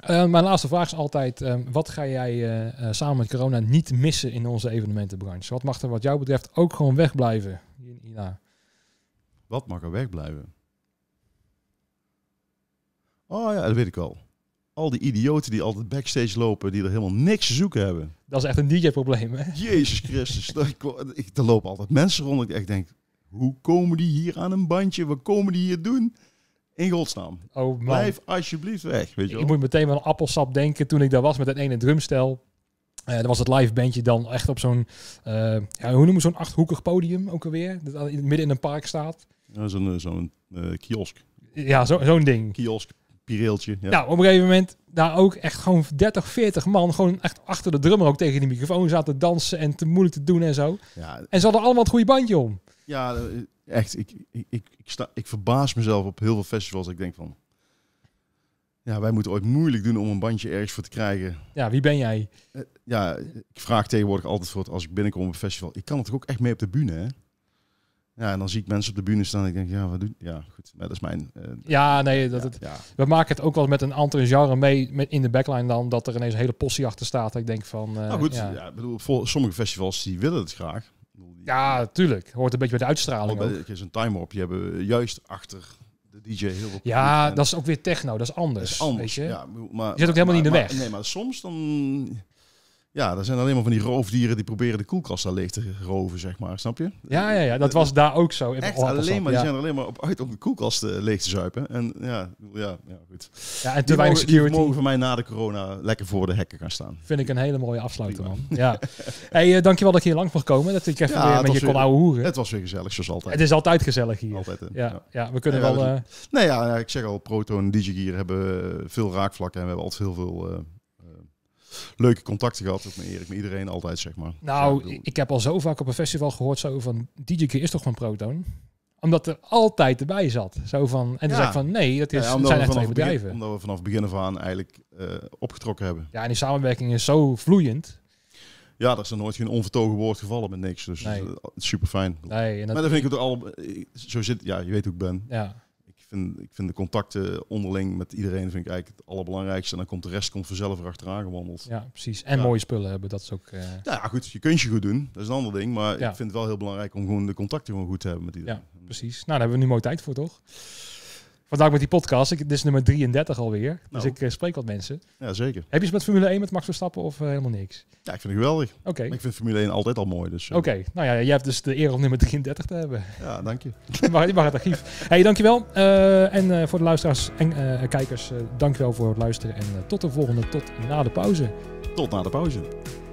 Eh, mijn laatste vraag is altijd, ehm, wat ga jij eh, samen met corona niet missen in onze evenementenbranche? Wat mag er wat jou betreft ook gewoon wegblijven Ina, Wat mag er wegblijven? Oh ja, dat weet ik al al die idioten die altijd backstage lopen, die er helemaal niks te zoeken hebben. Dat is echt een DJ-probleem, hè? Jezus Christus. [laughs] er lopen altijd mensen rond. Ik echt denk, hoe komen die hier aan een bandje? Wat komen die hier doen? In godsnaam. Oh, Blijf alsjeblieft weg. Weet je wel? ik moet meteen wel appelsap denken toen ik daar was met dat ene drumstel. Uh, eh, dat was het live bandje dan echt op zo'n, uh, ja, hoe noemen zo'n achthoekig podium ook alweer? Dat midden in een park staat. Ja, zo'n eh, zo'n kiosk. Ja, zo'n ding. Kiosk ja. Nou, op een gegeven moment daar ook echt gewoon 30, 40 man gewoon echt achter de drummer ook tegen die microfoon zaten dansen en te moeilijk te doen en zo. Ja. En ze hadden allemaal het goede bandje om. Ja, echt. Ik, ik, ik, ik, sta, ik verbaas mezelf op heel veel festivals. Ik denk van, ja, wij moeten ooit moeilijk doen om een bandje ergens voor te krijgen. Ja, wie ben jij? Eh, ja, ik vraag tegenwoordig altijd voor als ik binnenkom op een festival. Ik kan het ook echt mee op de bühne, hè? Ja, en dan zie ik mensen op de bühne staan en ik denk, ja, wat doet... Ja, goed, dat is mijn... Eh, ja, nee, dat het, ja. we maken het ook wel met een andere genre mee met in de backline dan, dat er ineens een hele possie achter staat. Ik denk van... Uh, nou goed, ja. bedoel, voor sommige festivals die willen het graag. Ja, tuurlijk. Hoort een beetje bij de uitstraling oh, Er is een timer op, je hebben juist achter de DJ heel veel... Ja, dat is ook weer techno, dat is anders, dat is anders je. Ja, maar, je zit ook helemaal niet in de weg. Nee, maar soms dan... Ja, er zijn alleen maar van die roofdieren die proberen de koelkast leeg te roven, zeg maar. Snap je? Ja, ja, ja dat was daar ook zo. Echt, alleen maar, die zijn alleen maar op uit om de koelkast eh, leeg te zuipen. En ja, ja, ja goed. Ja, en te weinig security. mogen voor mij na de corona lekker voor de hekken gaan staan. Vind ik een hele mooie afsluiting, man. Ja. [laughs] hey, uh, dankjewel dat je hier lang mag komen. Dat ik even ja, weer met je kon ouwe hoeren. Het was weer gezellig, zoals altijd. Het is altijd gezellig hier. Altijd, ja, ja. we kunnen eh, nee, wel... nee, ja, ik zeg al, Proto en DigiGear hebben veel raakvlakken en we hebben altijd heel veel leuke contacten gehad met Erik, iedereen altijd, zeg maar. Nou, ik, heb al zo vaak op een festival gehoord zo van, DJ is toch van Proton? Omdat er altijd erbij zat. Zo van, en dan zei ik van, nee, dat is, ja, zijn echt twee bedrijven. omdat we vanaf begin af aan eigenlijk eh, opgetrokken hebben. Ja, en die samenwerking is zo vloeiend. Ja, er is er nooit geen onvertogen woord gevallen met niks. Dus super fijn. Nee, eh, maar dat vind ik het al. Eh, zo zit, ja, je weet hoe ik ben. Ja vind, ik vind de contacten onderling met iedereen vind ik eigenlijk het allerbelangrijkste. En dan komt de rest komt vanzelf erachteraan gewandeld. Ja, precies. En mooie spullen hebben, dat is ook... Uh... Ja, goed, je kunt je goed doen. Dat is een ander ding. Maar ik vind het wel heel belangrijk om gewoon de contacten gewoon goed te hebben met iedereen. Ja, precies. Nou, daar hebben we nu mooi tijd voor, toch? Vandaag met die podcast. Ik, dit is nummer 33 alweer. Dus nou. ik eh, spreek wat mensen. Ja, zeker. Heb je eens met Formule 1 met Max Verstappen of eh, helemaal niks? Ja, ik vind het geweldig. Oké. Ik vind Formule 1 altijd al mooi. Dus, eh. Oké. Nou ja, jij hebt dus de eer om nummer 33 te hebben. Ja, dank je. maar [laughs] mag, je mag het archief. hey, dankjewel. Uh, en voor de luisteraars en kijkers, dankjewel voor het luisteren. En tot de volgende, tot na de pauze. Tot na de pauze.